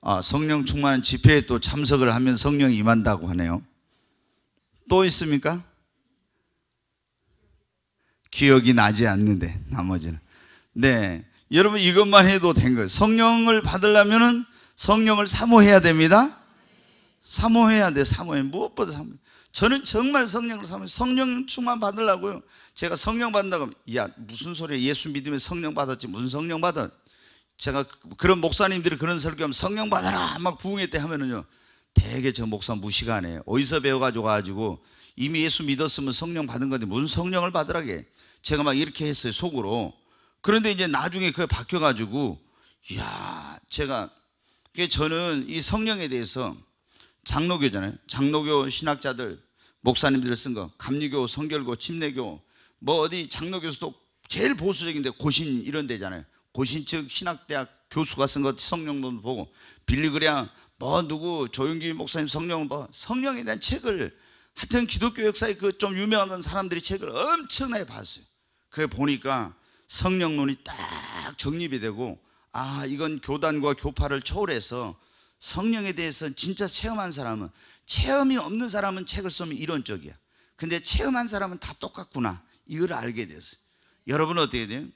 아, 성령 충만한 집회에 또 참석을 하면 성령이 임한다고 하네요. 또 있습니까? 기억이 나지 않는데 나머지는 네 여러분 이것만 해도 된 거예요 성령을 받으려면은 성령을 사모해야 됩니다 사모해야 돼 사모해 무엇보다 사모 저는 정말 성령을 삼아요. 성령 충만 받으려고요. 제가 성령 받는다고 하면, 야, 무슨 소리야. 예수 믿으면 성령 받았지. 무슨 성령 받아. 제가 그런 목사님들이 그런 설교하면 성령 받아라. 막 부흥회 때 하면은요. 되게 저 목사 무시가 안 해요. 어디서 배워가지고 이미 예수 믿었으면 성령 받은 건데 무슨 성령을 받으라게. 제가 막 이렇게 했어요. 속으로. 그런데 이제 나중에 그게 박혀가지고, 야 제가, 저는 이 성령에 대해서 장로교잖아요. 장로교 신학자들 목사님들 쓴거 감리교, 성결교, 침례교 뭐 어디 장로교에서도 제일 보수적인데 고신 이런 데잖아요. 고신 측 신학대학 교수가 쓴 거 성령론 보고 빌리그리안 뭐 누구 조용기 목사님 성령 뭐 성령에 대한 책을 하여튼 기독교 역사에 그 좀 유명한 사람들이 책을 엄청나게 봤어요. 그게 보니까 성령론이 딱 정립이 되고 아 이건 교단과 교파를 초월해서 성령에 대해서 진짜 체험한 사람은 체험이 없는 사람은 책을 쓰면 이론적이야. 근데 체험한 사람은 다 똑같구나. 이걸 알게 됐어요. 여러분 어떻게 돼요?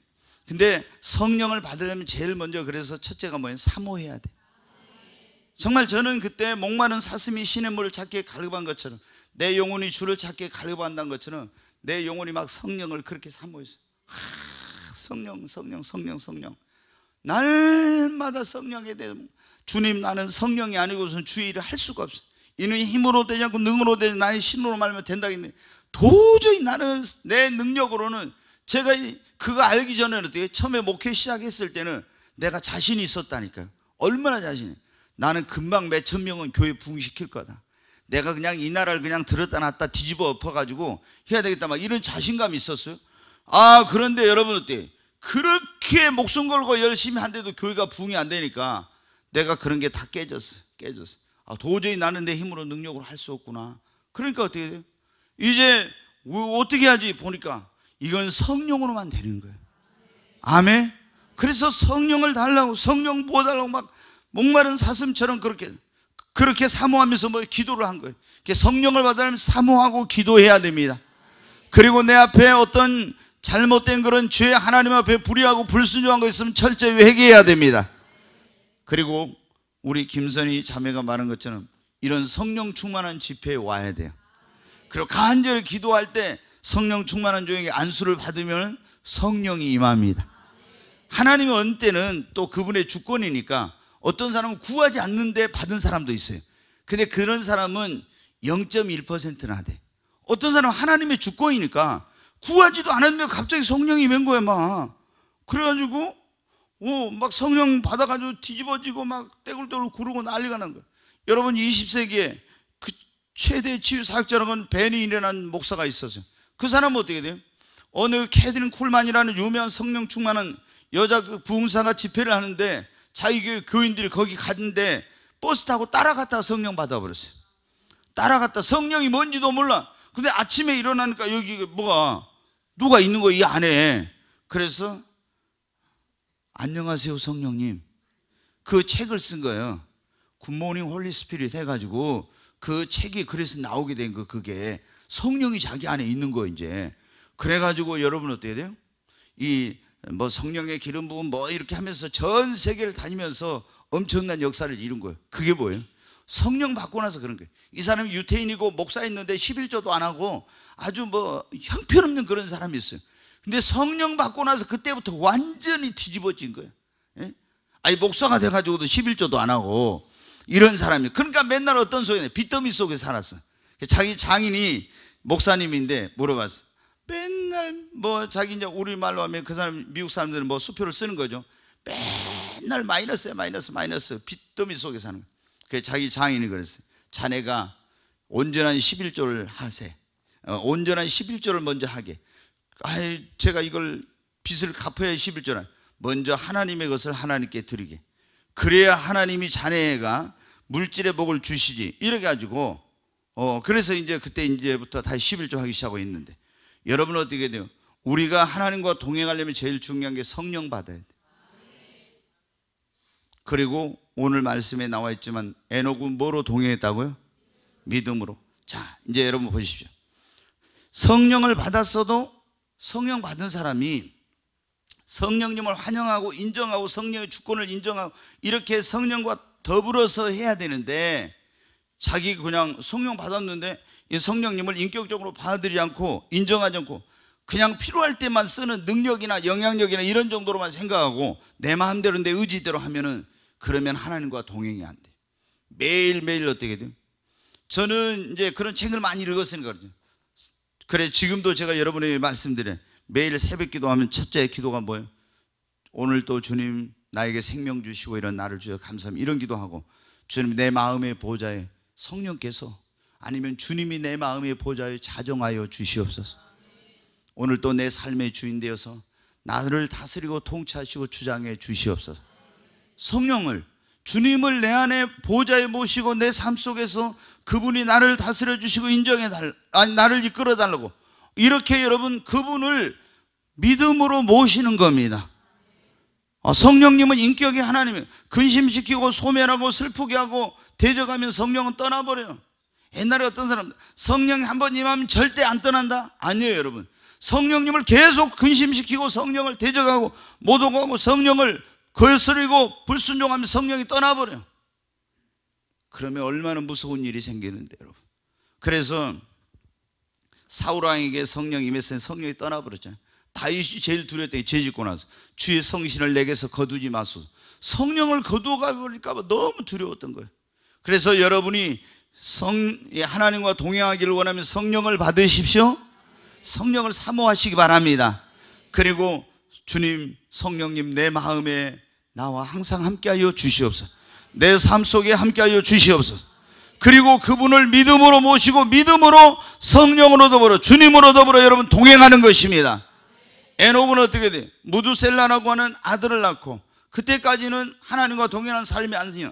근데 성령을 받으려면 제일 먼저 그래서 첫째가 뭐예요? 사모해야 돼. 정말 저는 그때 목마른 사슴이 신의 물을 찾기에 갈급한 것처럼 내 영혼이 주를 찾기에 갈급한다는 것처럼 내 영혼이 막 성령을 그렇게 사모했어요. 하, 성령, 성령, 성령, 성령. 날마다 성령에 대해서 주님 나는 성령이 아니고서는 주의 일을 할 수가 없어. 이는 힘으로 되지 않고 그 능으로 되지 나의 신으로 말면 된다겠네. 도저히 나는 내 능력으로는 제가 그거 알기 전에는 어떻게 처음에 목회 시작했을 때는 내가 자신이 있었다니까 얼마나 자신이. 나는 금방 몇천 명은 교회 부흥시킬 거다. 내가 그냥 이 나라를 그냥 들었다 놨다 뒤집어 엎어가지고 해야 되겠다 막 이런 자신감이 있었어요. 아 그런데 여러분 어때? 그렇게 목숨 걸고 열심히 한데도 교회가 부흥이 안 되니까 내가 그런 게 다 깨졌어. 깨졌어. 아, 도저히 나는 내 힘으로 능력으로 할 수 없구나. 그러니까 어떻게 돼요? 이제 어떻게 하지? 보니까 이건 성령으로만 되는 거예요. 아멘. 그래서 성령을 달라고 성령 부어 달라고 막 목마른 사슴처럼 그렇게 그렇게 사모하면서 뭐 기도를 한 거예요. 성령을 받으려면 사모하고 기도해야 됩니다. 그리고 내 앞에 어떤 잘못된 그런 죄 하나님 앞에 불의하고 불순종한 거 있으면 철저히 회개해야 됩니다. 그리고 우리 김선희 자매가 말한 것처럼 이런 성령 충만한 집회에 와야 돼요. 그리고 간절히 기도할 때 성령 충만한 종에게 안수를 받으면 성령이 임합니다. 하나님의 은때는 또 그분의 주권이니까 어떤 사람은 구하지 않는데 받은 사람도 있어요. 근데 그런 사람은 0.1%나 돼. 어떤 사람은 하나님의 주권이니까 구하지도 않았는데 갑자기 성령이 임 거야, 막. 그래가지고 어, 막 성령 받아가지고 뒤집어지고 막 떼굴떼굴 구르고 난리가 난 거예요. 여러분 20세기에 그 최대 치유 사역자라는 건 벤이 일어난 목사가 있었어요. 그 사람은 어떻게 돼요? 어느 캐디는 쿨만이라는 유명한 성령 충만한 여자 그 부흥사가 집회를 하는데 자기 교회 교인들이 거기 갔는데 버스 타고 따라갔다 가 성령 받아버렸어요. 따라갔다 성령이 뭔지도 몰라. 근데 아침에 일어나니까 여기 뭐가 누가 있는 거이 야 안에. 그래서 안녕하세요 성령님 그 책을 쓴 거예요 굿모닝 홀리스피릿 해가지고 그 책이 그래서 나오게 된거 그게 성령이 자기 안에 있는 거 이제 그래가지고 여러분 어때야 돼요? 이 뭐 성령의 기름 부분뭐 이렇게 하면서 전 세계를 다니면서 엄청난 역사를 이룬 거예요 그게 뭐예요? 성령 받고 나서 그런 거예요 이 사람이 유태인이고 목사였는데 11조도 안 하고 아주 뭐 형편없는 그런 사람이 있어요 근데 성령 받고 나서 그때부터 완전히 뒤집어진 거예요. 예? 아니 목사가 돼가지고도 11조도 안 하고 이런 사람이 그러니까 맨날 어떤 소리냐 빚더미 속에 살았어. 자기 장인이 목사님인데 물어봤어. 맨날 뭐 자기 이제 우리말로 하면 그 사람 미국 사람들은 뭐 수표를 쓰는 거죠. 맨날 마이너스야 마이너스 마이너스 빚더미 속에 사는 거야. 그 자기 장인이 그랬어요. 자네가 온전한 11조를 하세. 어, 온전한 11조를 먼저 하게. 아이 제가 이걸 빚을 갚아야 11절 안 먼저 하나님의 것을 하나님께 드리게 그래야 하나님이 자네가 물질의 복을 주시지 이래 가지고 어 그래서 이제 그때 이제부터 다시 11조 하기 시작하고 있는데 여러분 어떻게 돼요? 우리가 하나님과 동행하려면 제일 중요한 게 성령 받아야 돼. 그리고 오늘 말씀에 나와 있지만 에녹은 뭐로 동행했다고요? 믿음으로. 자, 이제 여러분 보십시오. 성령을 받았어도 성령 받은 사람이 성령님을 환영하고 인정하고 성령의 주권을 인정하고 이렇게 성령과 더불어서 해야 되는데 자기 그냥 성령 받았는데 이 성령님을 인격적으로 받아들이지 않고 인정하지 않고 그냥 필요할 때만 쓰는 능력이나 영향력이나 이런 정도로만 생각하고 내 마음대로 내 의지대로 하면은 그러면 하나님과 동행이 안 돼. 매일매일 어떻게 돼요? 저는 이제 그런 책을 많이 읽었으니까 그러죠. 그래 지금도 제가 여러분에게 말씀드려 매일 새벽 기도하면 첫째 기도가 뭐예요? 오늘도 주님 나에게 생명 주시고 이런 나를 주셔 감사함 이런 기도하고 주님 내 마음의 보좌에 성령께서 아니면 주님이 내 마음의 보좌에 자정하여 주시옵소서 오늘 또 내 삶의 주인 되어서 나를 다스리고 통치하시고 주장해 주시옵소서 성령을 주님을 내 안에 보좌에 모시고 내 삶 속에서 그분이 나를 다스려 주시고 인정해 달 아니 나를 이끌어 달라고 이렇게 여러분 그분을 믿음으로 모시는 겁니다. 어, 성령님은 인격이 하나님이 근심시키고 소멸하고 슬프게 하고 대적하면 성령은 떠나버려요. 옛날에 어떤 사람 성령이 한 번 임하면 절대 안 떠난다? 아니에요, 여러분. 성령님을 계속 근심시키고 성령을 대적하고 모독고 성령을 거슬리고 불순종하면 성령이 떠나버려요. 그러면 얼마나 무서운 일이 생기는데 여러분. 그래서 사울왕에게 성령이 임했으니 성령이 떠나버렸잖아요. 다윗이 제일 두려웠더니 죄짓고 나서 주의 성신을 내게서 거두지 마소 성령을 거두어가 버릴까 봐 너무 두려웠던 거예요. 그래서 여러분이 성 예, 하나님과 동행하기를 원하면 성령을 받으십시오. 성령을 사모하시기 바랍니다. 그리고 주님 성령님 내 마음에 나와 항상 함께하여 주시옵소서. 내 삶 속에 함께하여 주시옵소서. 그리고 그분을 믿음으로 모시고 믿음으로 성령으로 더불어 주님으로 더불어 여러분 동행하는 것입니다. 에녹은 어떻게 돼? 무두셀라라고 하는 아들을 낳고 그때까지는 하나님과 동행하는 삶이 아니요.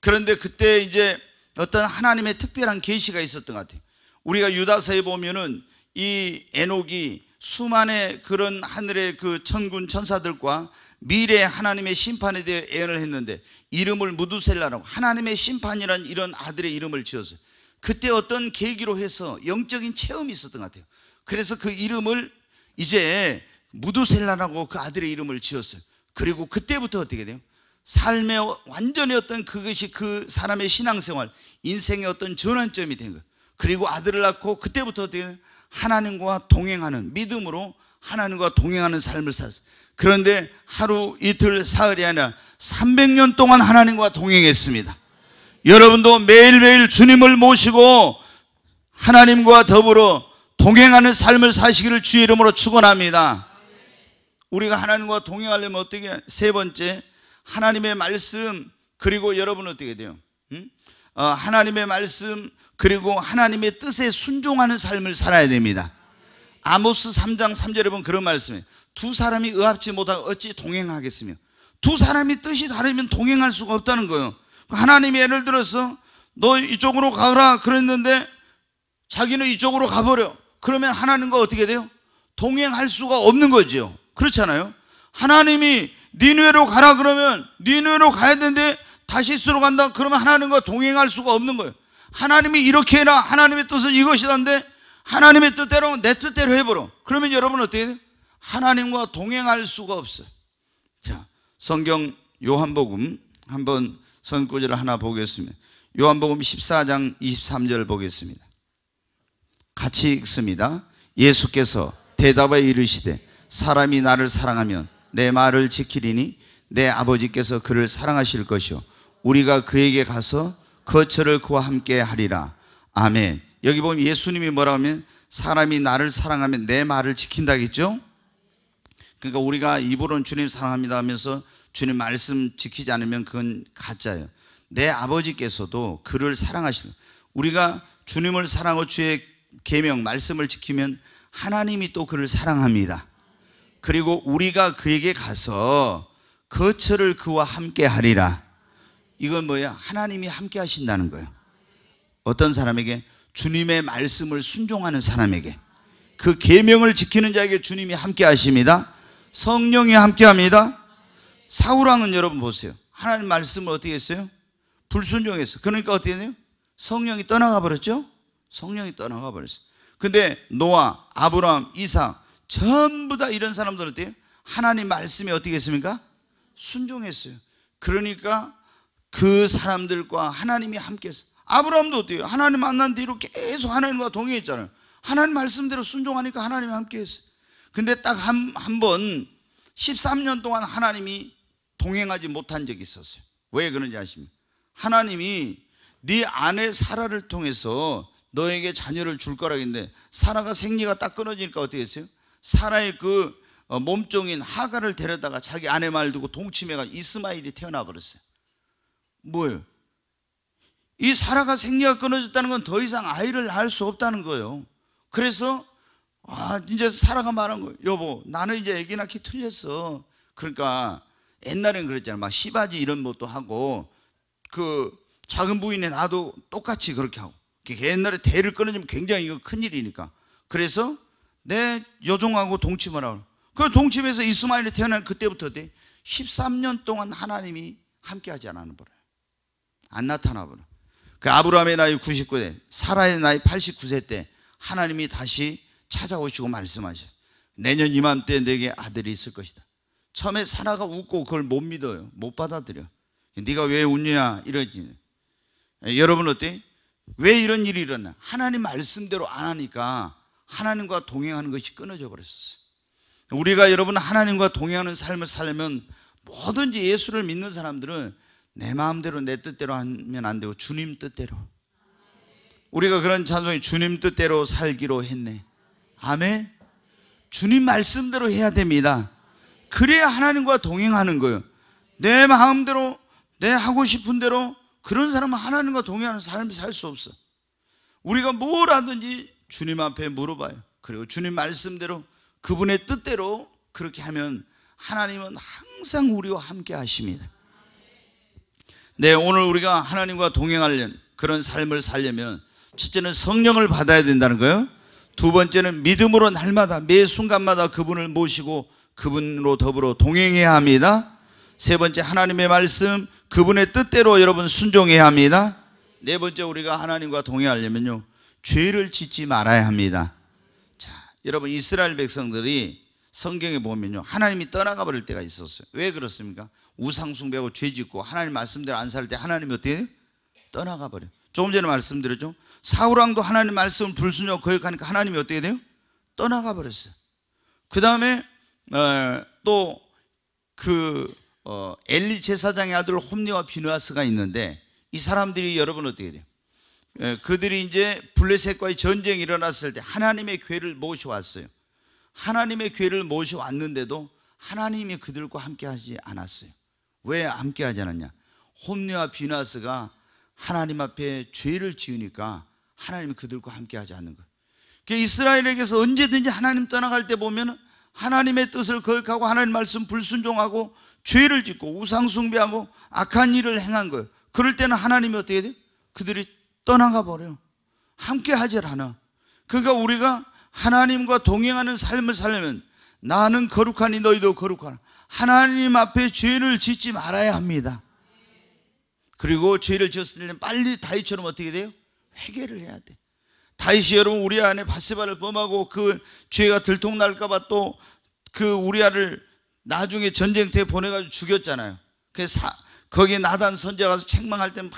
그런데 그때 이제 어떤 하나님의 특별한 계시가 있었던 것 같아요. 우리가 유다서에 보면은 이 에녹이 수많은 그런 하늘의 그 천군 천사들과 미래 하나님의 심판에 대해 예언을 했는데 이름을 무두셀라라고 하나님의 심판이라는 이런 아들의 이름을 지었어요. 그때 어떤 계기로 해서 영적인 체험이 있었던 것 같아요. 그래서 그 이름을 이제 무두셀라라고 그 아들의 이름을 지었어요. 그리고 그때부터 어떻게 돼요? 삶의 완전히 어떤 그것이 그 사람의 신앙생활, 인생의 어떤 전환점이 된 거예요. 그리고 아들을 낳고 그때부터 어떻게 돼요? 하나님과 동행하는 믿음으로 하나님과 동행하는 삶을 살았어요. 그런데 하루 이틀 사흘이 아니라 300년 동안 하나님과 동행했습니다. 여러분도 매일매일 주님을 모시고 하나님과 더불어 동행하는 삶을 사시기를 주의 이름으로 축원합니다. 우리가 하나님과 동행하려면 어떻게 세 번째 하나님의 말씀 그리고 여러분 어떻게 돼요? 음? 어, 하나님의 말씀 그리고 하나님의 뜻에 순종하는 삶을 살아야 됩니다. 아모스 3장 3절에 보면 그런 말씀이에요. 두 사람이 의합지 못하고 어찌 동행하겠으며 두 사람이 뜻이 다르면 동행할 수가 없다는 거예요. 하나님이 예를 들어서 너 이쪽으로 가라 그랬는데 자기는 이쪽으로 가버려. 그러면 하나님과 어떻게 돼요? 동행할 수가 없는 거지요. 그렇잖아요. 하나님이 니누에로 가라 그러면 니누에로 가야 되는데 다시스로 간다 그러면 하나님과 동행할 수가 없는 거예요. 하나님이 이렇게 해라 하나님의 뜻은 이것이던데 하나님의 뜻대로 내 뜻대로 해보라. 그러면 여러분 어떻게 돼요? 하나님과 동행할 수가 없어요. 자, 성경 요한복음 한번 선구절 하나 보겠습니다. 요한복음 14장 23절 보겠습니다. 같이 읽습니다. 예수께서 대답에 이르시되 사람이 나를 사랑하면 내 말을 지키리니 내 아버지께서 그를 사랑하실 것이요 우리가 그에게 가서 거처를 그와 함께 하리라. 아멘. 여기 보면 예수님이 뭐라 하면 사람이 나를 사랑하면 내 말을 지킨다겠죠? 그러니까 우리가 입으로는 주님 사랑합니다 하면서 주님 말씀 지키지 않으면 그건 가짜예요. 내 아버지께서도 그를 사랑하시는 우리가 주님을 사랑하고 주의 계명 말씀을 지키면 하나님이 또 그를 사랑합니다. 그리고 우리가 그에게 가서 거처를 그와 함께 하리라. 이건 뭐야? 하나님이 함께 하신다는 거예요. 어떤 사람에게 주님의 말씀을 순종하는 사람에게 그 계명을 지키는 자에게 주님이 함께 하십니다. 성령이 함께 합니다. 사울 왕은 여러분 보세요. 하나님 말씀을 어떻게 했어요? 불순종했어. 그러니까 어떻게 돼요? 성령이 떠나가 버렸죠? 성령이 떠나가 버렸어. 근데 노아, 아브라함, 이삭 전부 다 이런 사람들 어때요? 하나님 말씀에 어떻게 했습니까? 순종했어요. 그러니까 그 사람들과 하나님이 함께해서 아브라함도 어때요? 하나님 만난 뒤로 계속 하나님과 동행했잖아요. 하나님 말씀대로 순종하니까 하나님이 함께 했어요. 근데 딱 한, 한 번, 13년 동안 하나님이 동행하지 못한 적이 있었어요. 왜 그런지 아십니까? 하나님이 네 아내 사라를 통해서 너에게 자녀를 줄 거라 했는데 사라가 생리가 딱 끊어지니까 어떻게 했어요? 사라의 그 어, 몸종인 하가를 데려다가 자기 아내 말 두고 동침해가 이스마일이 태어나 버렸어요. 뭐예요? 이 사라가 생리가 끊어졌다는 건 더 이상 아이를 낳을 수 없다는 거예요. 그래서 아 이제 사라가 말한 거예요. 여보 나는 이제 애기 낳기 틀렸어. 그러니까 옛날엔 그랬잖아. 막 시바지 이런 것도 하고 그 작은 부인에 나도 똑같이 그렇게 하고 옛날에 대를 끊어지면 굉장히 큰일이니까 그래서 내 여종하고 동침을 하고 그 동침에서 이스마엘이 태어난 그때부터 13년 동안 하나님이 함께하지 않았는 거예요 안 나타나 버려 그 아브라함의 나이 99세, 사라의 나이 89세 때 하나님이 다시 찾아오시고 말씀하셨어요. 내년 이맘때 내게 아들이 있을 것이다. 처음에 사라가 웃고 그걸 못 믿어요. 못 받아들여. 네가 왜 웃냐 이러지. 예, 여러분 어때? 왜 이런 일이 일어나? 하나님 말씀대로 안 하니까 하나님과 동행하는 것이 끊어져 버렸어요. 우리가 여러분 하나님과 동행하는 삶을 살려면 뭐든지 예수를 믿는 사람들은 내 마음대로 내 뜻대로 하면 안 되고 주님 뜻대로 우리가 그런 찬송이 주님 뜻대로 살기로 했네 아멘 주님 말씀대로 해야 됩니다 그래야 하나님과 동행하는 거예요 내 마음대로 내 하고 싶은 대로 그런 사람은 하나님과 동행하는 삶을 살 수 없어 우리가 뭘 하든지 주님 앞에 물어봐요 그리고 주님 말씀대로 그분의 뜻대로 그렇게 하면 하나님은 항상 우리와 함께 하십니다 네, 오늘 우리가 하나님과 동행하려는 그런 삶을 살려면 첫째는 성령을 받아야 된다는 거예요. 두 번째는 믿음으로 날마다 매 순간마다 그분을 모시고 그분으로 더불어 동행해야 합니다. 세 번째 하나님의 말씀 그분의 뜻대로 여러분 순종해야 합니다. 네 번째 우리가 하나님과 동행하려면요. 죄를 짓지 말아야 합니다. 자, 여러분 이스라엘 백성들이 성경에 보면요. 하나님이 떠나가 버릴 때가 있었어요. 왜 그렇습니까? 우상숭배하고 죄짓고 하나님 말씀대로 안 살 때 하나님이 어떻게 돼요? 떠나가 버려. 조금 전에 말씀드렸죠. 사울왕도 하나님 말씀을 불순하고 거역하니까 하나님이 어떻게 돼요? 떠나가 버렸어요. 어, 그 다음에 또그 어, 엘리 제사장의 아들 홈리와 비누아스가 있는데 이 사람들이 여러분 어떻게 돼요? 에, 예, 그들이 이제 블레셋과의 전쟁이 일어났을 때 하나님의 괴를 모셔왔어요. 하나님의 괴를 모셔왔는데도 하나님이 그들과 함께 하지 않았어요. 왜 함께 하지 않았냐? 홈리와 비나스가 하나님 앞에 죄를 지으니까 하나님이 그들과 함께 하지 않는 것. 그 그러니까 이스라엘에게서 언제든지 하나님 떠나갈 때 보면 하나님의 뜻을 거역하고 하나님 말씀 불순종하고 죄를 짓고 우상숭배하고 악한 일을 행한 거예요. 그럴 때는 하나님이 어떻게 돼? 그들이 떠나가 버려요. 함께 하질 않아. 그러니까 우리가 하나님과 동행하는 삶을 살려면 나는 거룩하니 너희도 거룩하라. 하나님 앞에 죄를 짓지 말아야 합니다. 그리고 죄를 지었을 때 빨리 다윗처럼 어떻게 돼요? 회개를 해야 돼. 다윗이 여러분 우리 안에 바세바를 범하고 그 죄가 들통날까봐 또 그 우리아를 나중에 전쟁터에 보내가지고 죽였잖아요. 그거기 나단 선제 가서 책망할 때 막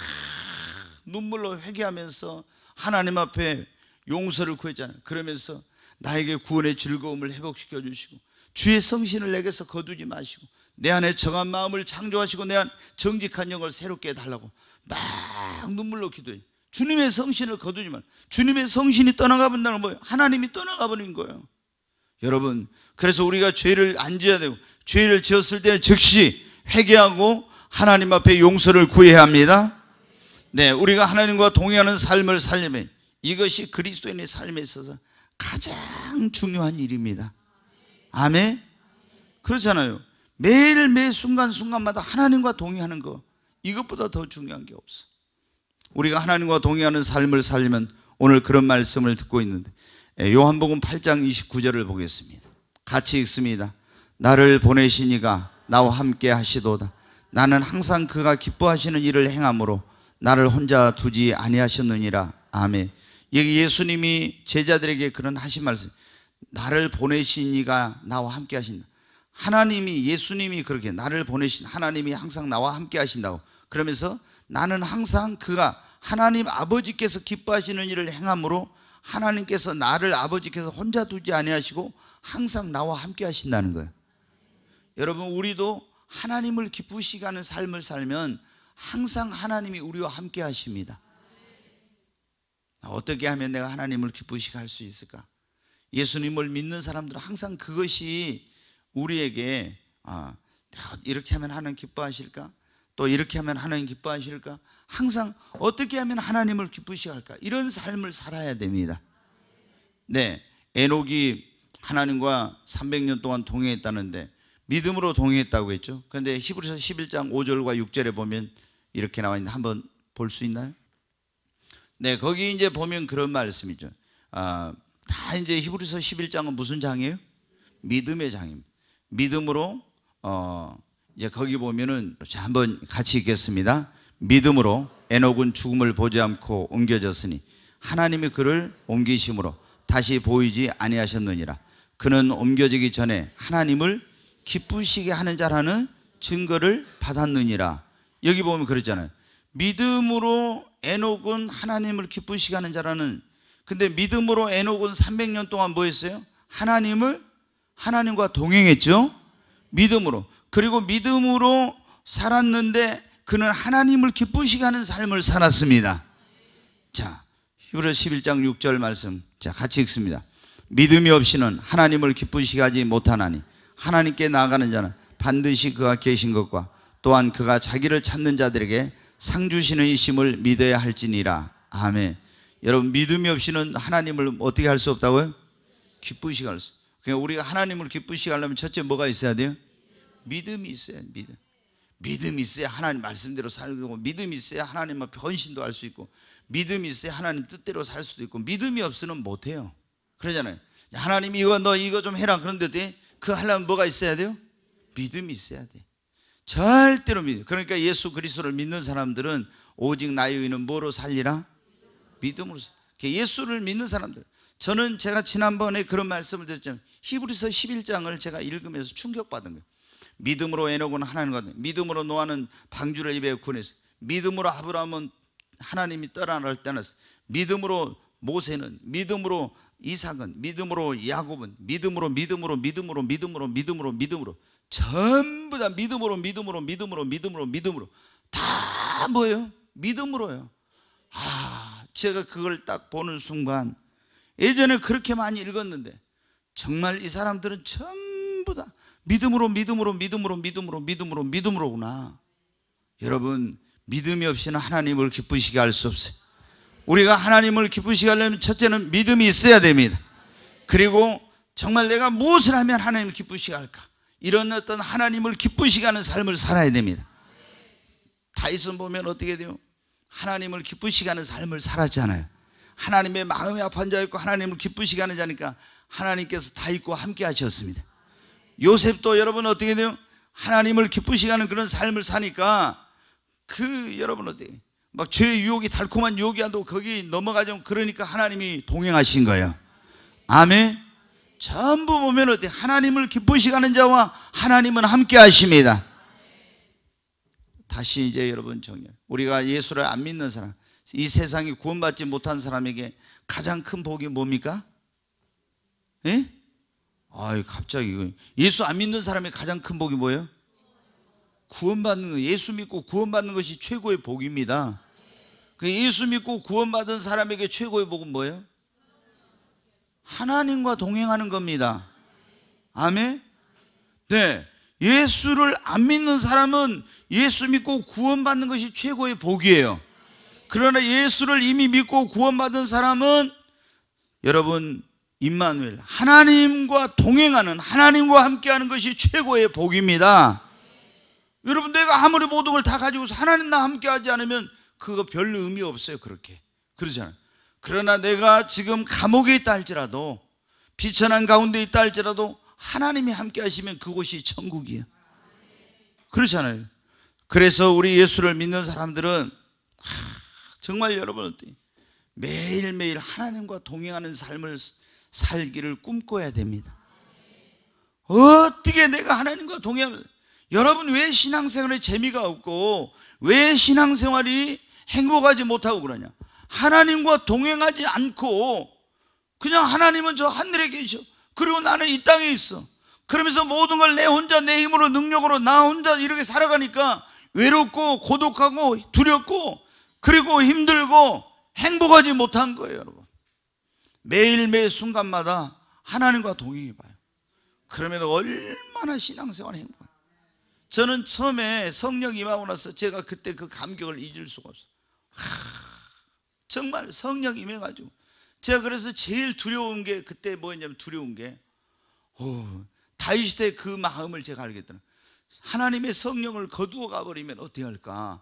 눈물로 회개하면서 하나님 앞에 용서를 구했잖아요. 그러면서 나에게 구원의 즐거움을 회복시켜 주시고 주의 성신을 내게서 거두지 마시고 내 안에 정한 마음을 창조하시고 내 안 정직한 영을 새롭게 해달라고 막 눈물로 기도해 주님의 성신을 거두지 말 주님의 성신이 떠나가 본다는 뭐예요? 하나님이 떠나가 버린 거예요 여러분 그래서 우리가 죄를 안 지어야 되고 죄를 지었을 때는 즉시 회개하고 하나님 앞에 용서를 구해야 합니다 네, 우리가 하나님과 동의하는 삶을 살려면 이것이 그리스도인의 삶에 있어서 가장 중요한 일입니다 아멘? 그렇잖아요. 매일 매 순간순간마다 하나님과 동의하는 거 이것보다 더 중요한 게 없어. 우리가 하나님과 동의하는 삶을 살면 오늘 그런 말씀을 듣고 있는데 예, 요한복음 8장 29절을 보겠습니다. 같이 읽습니다. 나를 보내시니가 나와 함께 하시도다. 나는 항상 그가 기뻐하시는 일을 행함으로 나를 혼자 두지 아니하셨느니라. 아멘. 여기 예수님이 제자들에게 그런 하신 말씀. 나를 보내신 이가 나와 함께 하신다. 하나님이 예수님이 그렇게 나를 보내신 하나님이 항상 나와 함께 하신다고. 그러면서 나는 항상 그가 하나님 아버지께서 기뻐하시는 일을 행함으로 하나님께서 나를 아버지께서 혼자 두지 아니하시고 항상 나와 함께 하신다는 거예요. 여러분 우리도 하나님을 기쁘시게 하는 삶을 살면 항상 하나님이 우리와 함께 하십니다. 어떻게 하면 내가 하나님을 기쁘시게 할 수 있을까? 예수님을 믿는 사람들은 항상 그것이 우리에게 아, 이렇게 하면 하나님 기뻐하실까? 또 이렇게 하면 하나님 기뻐하실까? 항상 어떻게 하면 하나님을 기쁘시 할까? 이런 삶을 살아야 됩니다. 네. 에녹이 하나님과 300년 동안 동행했다는데 믿음으로 동행했다고 했죠. 그런데 히브리서 11장 5절과 6절에 보면 이렇게 나와 있는데 한번 볼 수 있나요? 네, 거기 이제 보면 그런 말씀이죠. 아, 다 이제 히브리서 11장은 무슨 장이에요? 믿음의 장입니다. 믿음으로 어 이제 거기 보면은 한번 같이 읽겠습니다. 믿음으로 에녹은 죽음을 보지 않고 옮겨졌으니 하나님이 그를 옮기심으로 다시 보이지 아니하셨느니라. 그는 옮겨지기 전에 하나님을 기쁘시게 하는 자라는 증거를 받았느니라. 여기 보면 그랬잖아요. 믿음으로 에녹은 하나님을 기쁘시게 하는 자라는 근데 믿음으로 에녹은 300년 동안 뭐 했어요? 하나님을 하나님과 동행했죠. 믿음으로. 그리고 믿음으로 살았는데 그는 하나님을 기쁘시게 하는 삶을 살았습니다. 자, 히브리 11장 6절 말씀. 자, 같이 읽습니다. 믿음이 없이는 하나님을 기쁘시게 하지 못하나니 하나님께 나아가는 자는 반드시 그가 계신 것과 또한 그가 자기를 찾는 자들에게 상 주시는 이심을 믿어야 할지니라. 아멘. 여러분 믿음이 없이는 하나님을 어떻게 할 수 없다고요? 기쁘시게 할 수. 그냥 우리가 하나님을 기쁘시게 하려면 첫째 뭐가 있어야 돼요? 믿음이 있어야 믿음. 믿음이 있어야 하나님 말씀대로 살고 믿음이 있어야 하나님 앞에 헌신도 할 수 있고 믿음이 있어야 하나님 뜻대로 살 수도 있고 믿음이 없으면 못 해요. 그러잖아요. 하나님 이거 너 이거 좀 해라 그런데 그 하려면 뭐가 있어야 돼요? 믿음이 있어야 돼. 절대로 믿음. 그러니까 예수 그리스도를 믿는 사람들은 오직 나의 의는 뭐로 살리라? 믿음으로 예수를 믿는 사람들 저는 제가 지난번에 그런 말씀을 드렸지만 히브리서 11장을 제가 읽으면서 충격받은 거예요 믿음으로 에녹은 하나님과 믿음으로 노아는 방주를 입에 구했어 믿음으로 아브라함은 하나님이 떠나갈 때났 믿음으로 모세는 믿음으로 이삭은 믿음으로 야곱은 믿음으로 믿음으로 믿음으로 믿음으로 믿음으로 믿음으로 전부 다 믿음으로 믿음으로 믿음으로 믿음으로 믿음으로 다 뭐예요? 믿음으로요. 아 제가 그걸 딱 보는 순간 예전에 그렇게 많이 읽었는데 정말 이 사람들은 전부 다 믿음으로 믿음으로 믿음으로 믿음으로 믿음으로 믿음으로구나. 여러분 믿음이 없이는 하나님을 기쁘시게 할 수 없어요. 우리가 하나님을 기쁘시게 하려면 첫째는 믿음이 있어야 됩니다. 그리고 정말 내가 무엇을 하면 하나님을 기쁘시게 할까? 이런 어떤 하나님을 기쁘시게 하는 삶을 살아야 됩니다. 다이슨 보면 어떻게 돼요? 하나님을 기쁘시게 하는 삶을 살았잖아요. 하나님의 마음이 아픈 자였고 하나님을 기쁘시게 하는 자니까 하나님께서 다 있고 함께 하셨습니다. 요셉도 여러분 어떻게 돼요? 하나님을 기쁘시게 하는 그런 삶을 사니까 그 여러분 어때? 막 죄의 유혹이 달콤한 유혹이 안도 거기 넘어가죠. 그러니까 하나님이 동행하신 거예요. 아멘. 전부 보면 어때? 하나님을 기쁘시게 하는 자와 하나님은 함께 하십니다. 다시 이제 여러분 정렬. 우리가 예수를 안 믿는 사람, 이세상에 구원받지 못한 사람에게 가장 큰 복이 뭡니까? 예? 아이, 갑자기. 예수 안 믿는 사람의 가장 큰 복이 뭐예요? 구원받는 거. 예수 믿고 구원받는 것이 최고의 복입니다. 그 예수 믿고 구원받은 사람에게 최고의 복은 뭐예요? 하나님과 동행하는 겁니다. 아멘? 네. 예수를 안 믿는 사람은 예수 믿고 구원받는 것이 최고의 복이에요. 그러나 예수를 이미 믿고 구원받은 사람은 여러분 임마누엘 하나님과 동행하는 하나님과 함께하는 것이 최고의 복입니다. 여러분 내가 아무리 모든 걸 다가지고 하나님 나 함께하지 않으면 그거 별 의미 없어요 그렇게 그러잖아요. 그러나 내가 지금 감옥에 있다 할지라도 비천한 가운데 있다 할지라도 하나님이 함께 하시면 그곳이 천국이에요. 그렇잖아요. 그래서 우리 예수를 믿는 사람들은 하, 정말 여러분 매일매일 하나님과 동행하는 삶을 살기를 꿈꿔야 됩니다. 어떻게 내가 하나님과 동행 여러분 왜 신앙생활에 재미가 없고 왜 신앙생활이 행복하지 못하고 그러냐? 하나님과 동행하지 않고 그냥 하나님은 저 하늘에 계셔. 그리고 나는 이 땅에 있어. 그러면서 모든 걸 내 혼자 내 힘으로 능력으로 나 혼자 이렇게 살아가니까 외롭고 고독하고 두렵고 그리고 힘들고 행복하지 못한 거예요, 여러분. 매일매일 순간마다 하나님과 동행해 봐요. 그러면 얼마나 신앙생활 행복한. 저는 처음에 성령 임하고 나서 제가 그때 그 감격을 잊을 수가 없어요. 하, 정말 성령 임해가지고 제가 그래서 제일 두려운 게 그때 뭐였냐면 두려운 게 어, 다윗의 그 마음을 제가 알겠다는 하나님의 성령을 거두어 가버리면 어떻게 할까?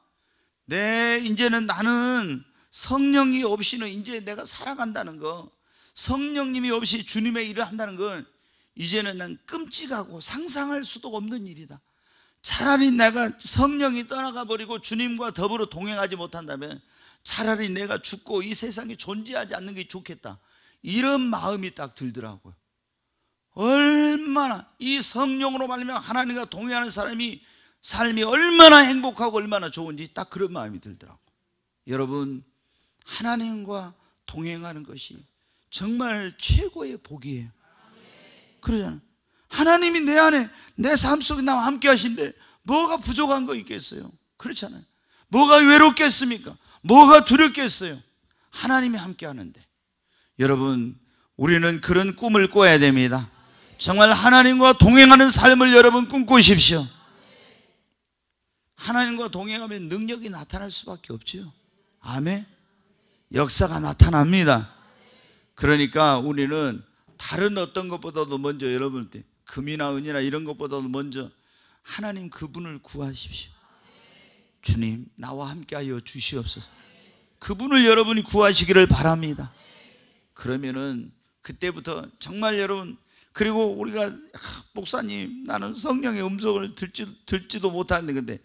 네, 이제는 나는 성령이 없이는 이제 내가 살아간다는 거, 성령님이 없이 주님의 일을 한다는 건 이제는 난 끔찍하고 상상할 수도 없는 일이다. 차라리 내가 성령이 떠나가 버리고 주님과 더불어 동행하지 못한다면 차라리 내가 죽고 이 세상에 존재하지 않는 게 좋겠다. 이런 마음이 딱 들더라고요. 얼마나 이 성령으로 말미암 하나님과 동의하는 사람이 삶이 얼마나 행복하고 얼마나 좋은지 딱 그런 마음이 들더라고. 여러분 하나님과 동행하는 것이 정말 최고의 복이에요. 그러잖아. 하나님이 내 안에 내 삶 속에 나와 함께 하신데 뭐가 부족한 거 있겠어요? 그렇잖아요. 뭐가 외롭겠습니까? 뭐가 두렵겠어요? 하나님이 함께 하는데. 여러분, 우리는 그런 꿈을 꿔야 됩니다. 정말 하나님과 동행하는 삶을 여러분 꿈꾸십시오. 하나님과 동행하면 능력이 나타날 수밖에 없지 아멘. 역사가 나타납니다. 그러니까 우리는 다른 어떤 것보다도 먼저 여러분 때 금이나 은이나 이런 것보다도 먼저 하나님 그분을 구하십시오. 주님 나와 함께하여 주시옵소서. 그분을 여러분이 구하시기를 바랍니다. 그러면은 그때부터 정말 여러분 그리고 우리가 아, 목사님 나는 성령의 음성을 들지 듣지도 못하는데 근데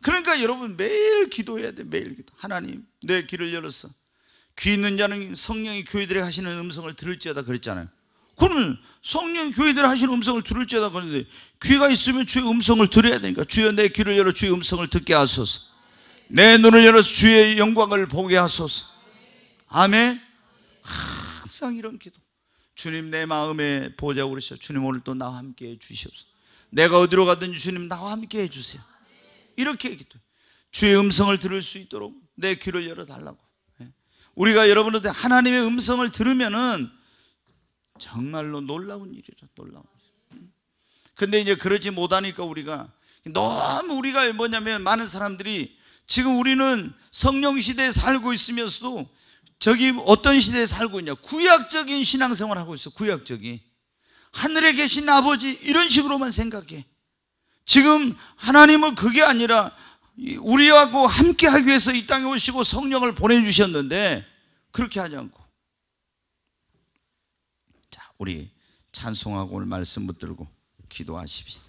그러니까 여러분 매일 기도해야 돼 매일 기도 하나님 내 귀를 열었어 귀 있는 자는 성령이 교회들이 하시는 음성을 들을지어다 그랬잖아요 그러면 성령 교회들 하시는 음성을 들을지어다 그런데 귀가 있으면 주의 음성을 들어야 되니까 주여 내 귀를 열어 주의 음성을 듣게 하소서 내 눈을 열어서 주의 영광을 보게 하소서 아멘 항상 이런 기도 주님 내 마음에 보좌 그르시오 주님 오늘 또 나와 함께 해주시옵소서 내가 어디로 가든지 주님 나와 함께 해주세요 이렇게 기도 주의 음성을 들을 수 있도록 내 귀를 열어달라고 예. 우리가 여러분한테 하나님의 음성을 들으면은 정말로 놀라운 일이라 놀라운 일. 근데 이제 그러지 못하니까 우리가 너무 우리가 뭐냐면 많은 사람들이 지금 우리는 성령 시대에 살고 있으면서도 저기 어떤 시대에 살고 있냐 구약적인 신앙생활 하고 있어 구약적인 하늘에 계신 아버지 이런 식으로만 생각해 지금 하나님은 그게 아니라 우리하고 함께 하기 위해서 이 땅에 오시고 성령을 보내주셨는데 그렇게 하지 않고 우리 찬송하고 오늘 말씀 붙들고 기도하십시오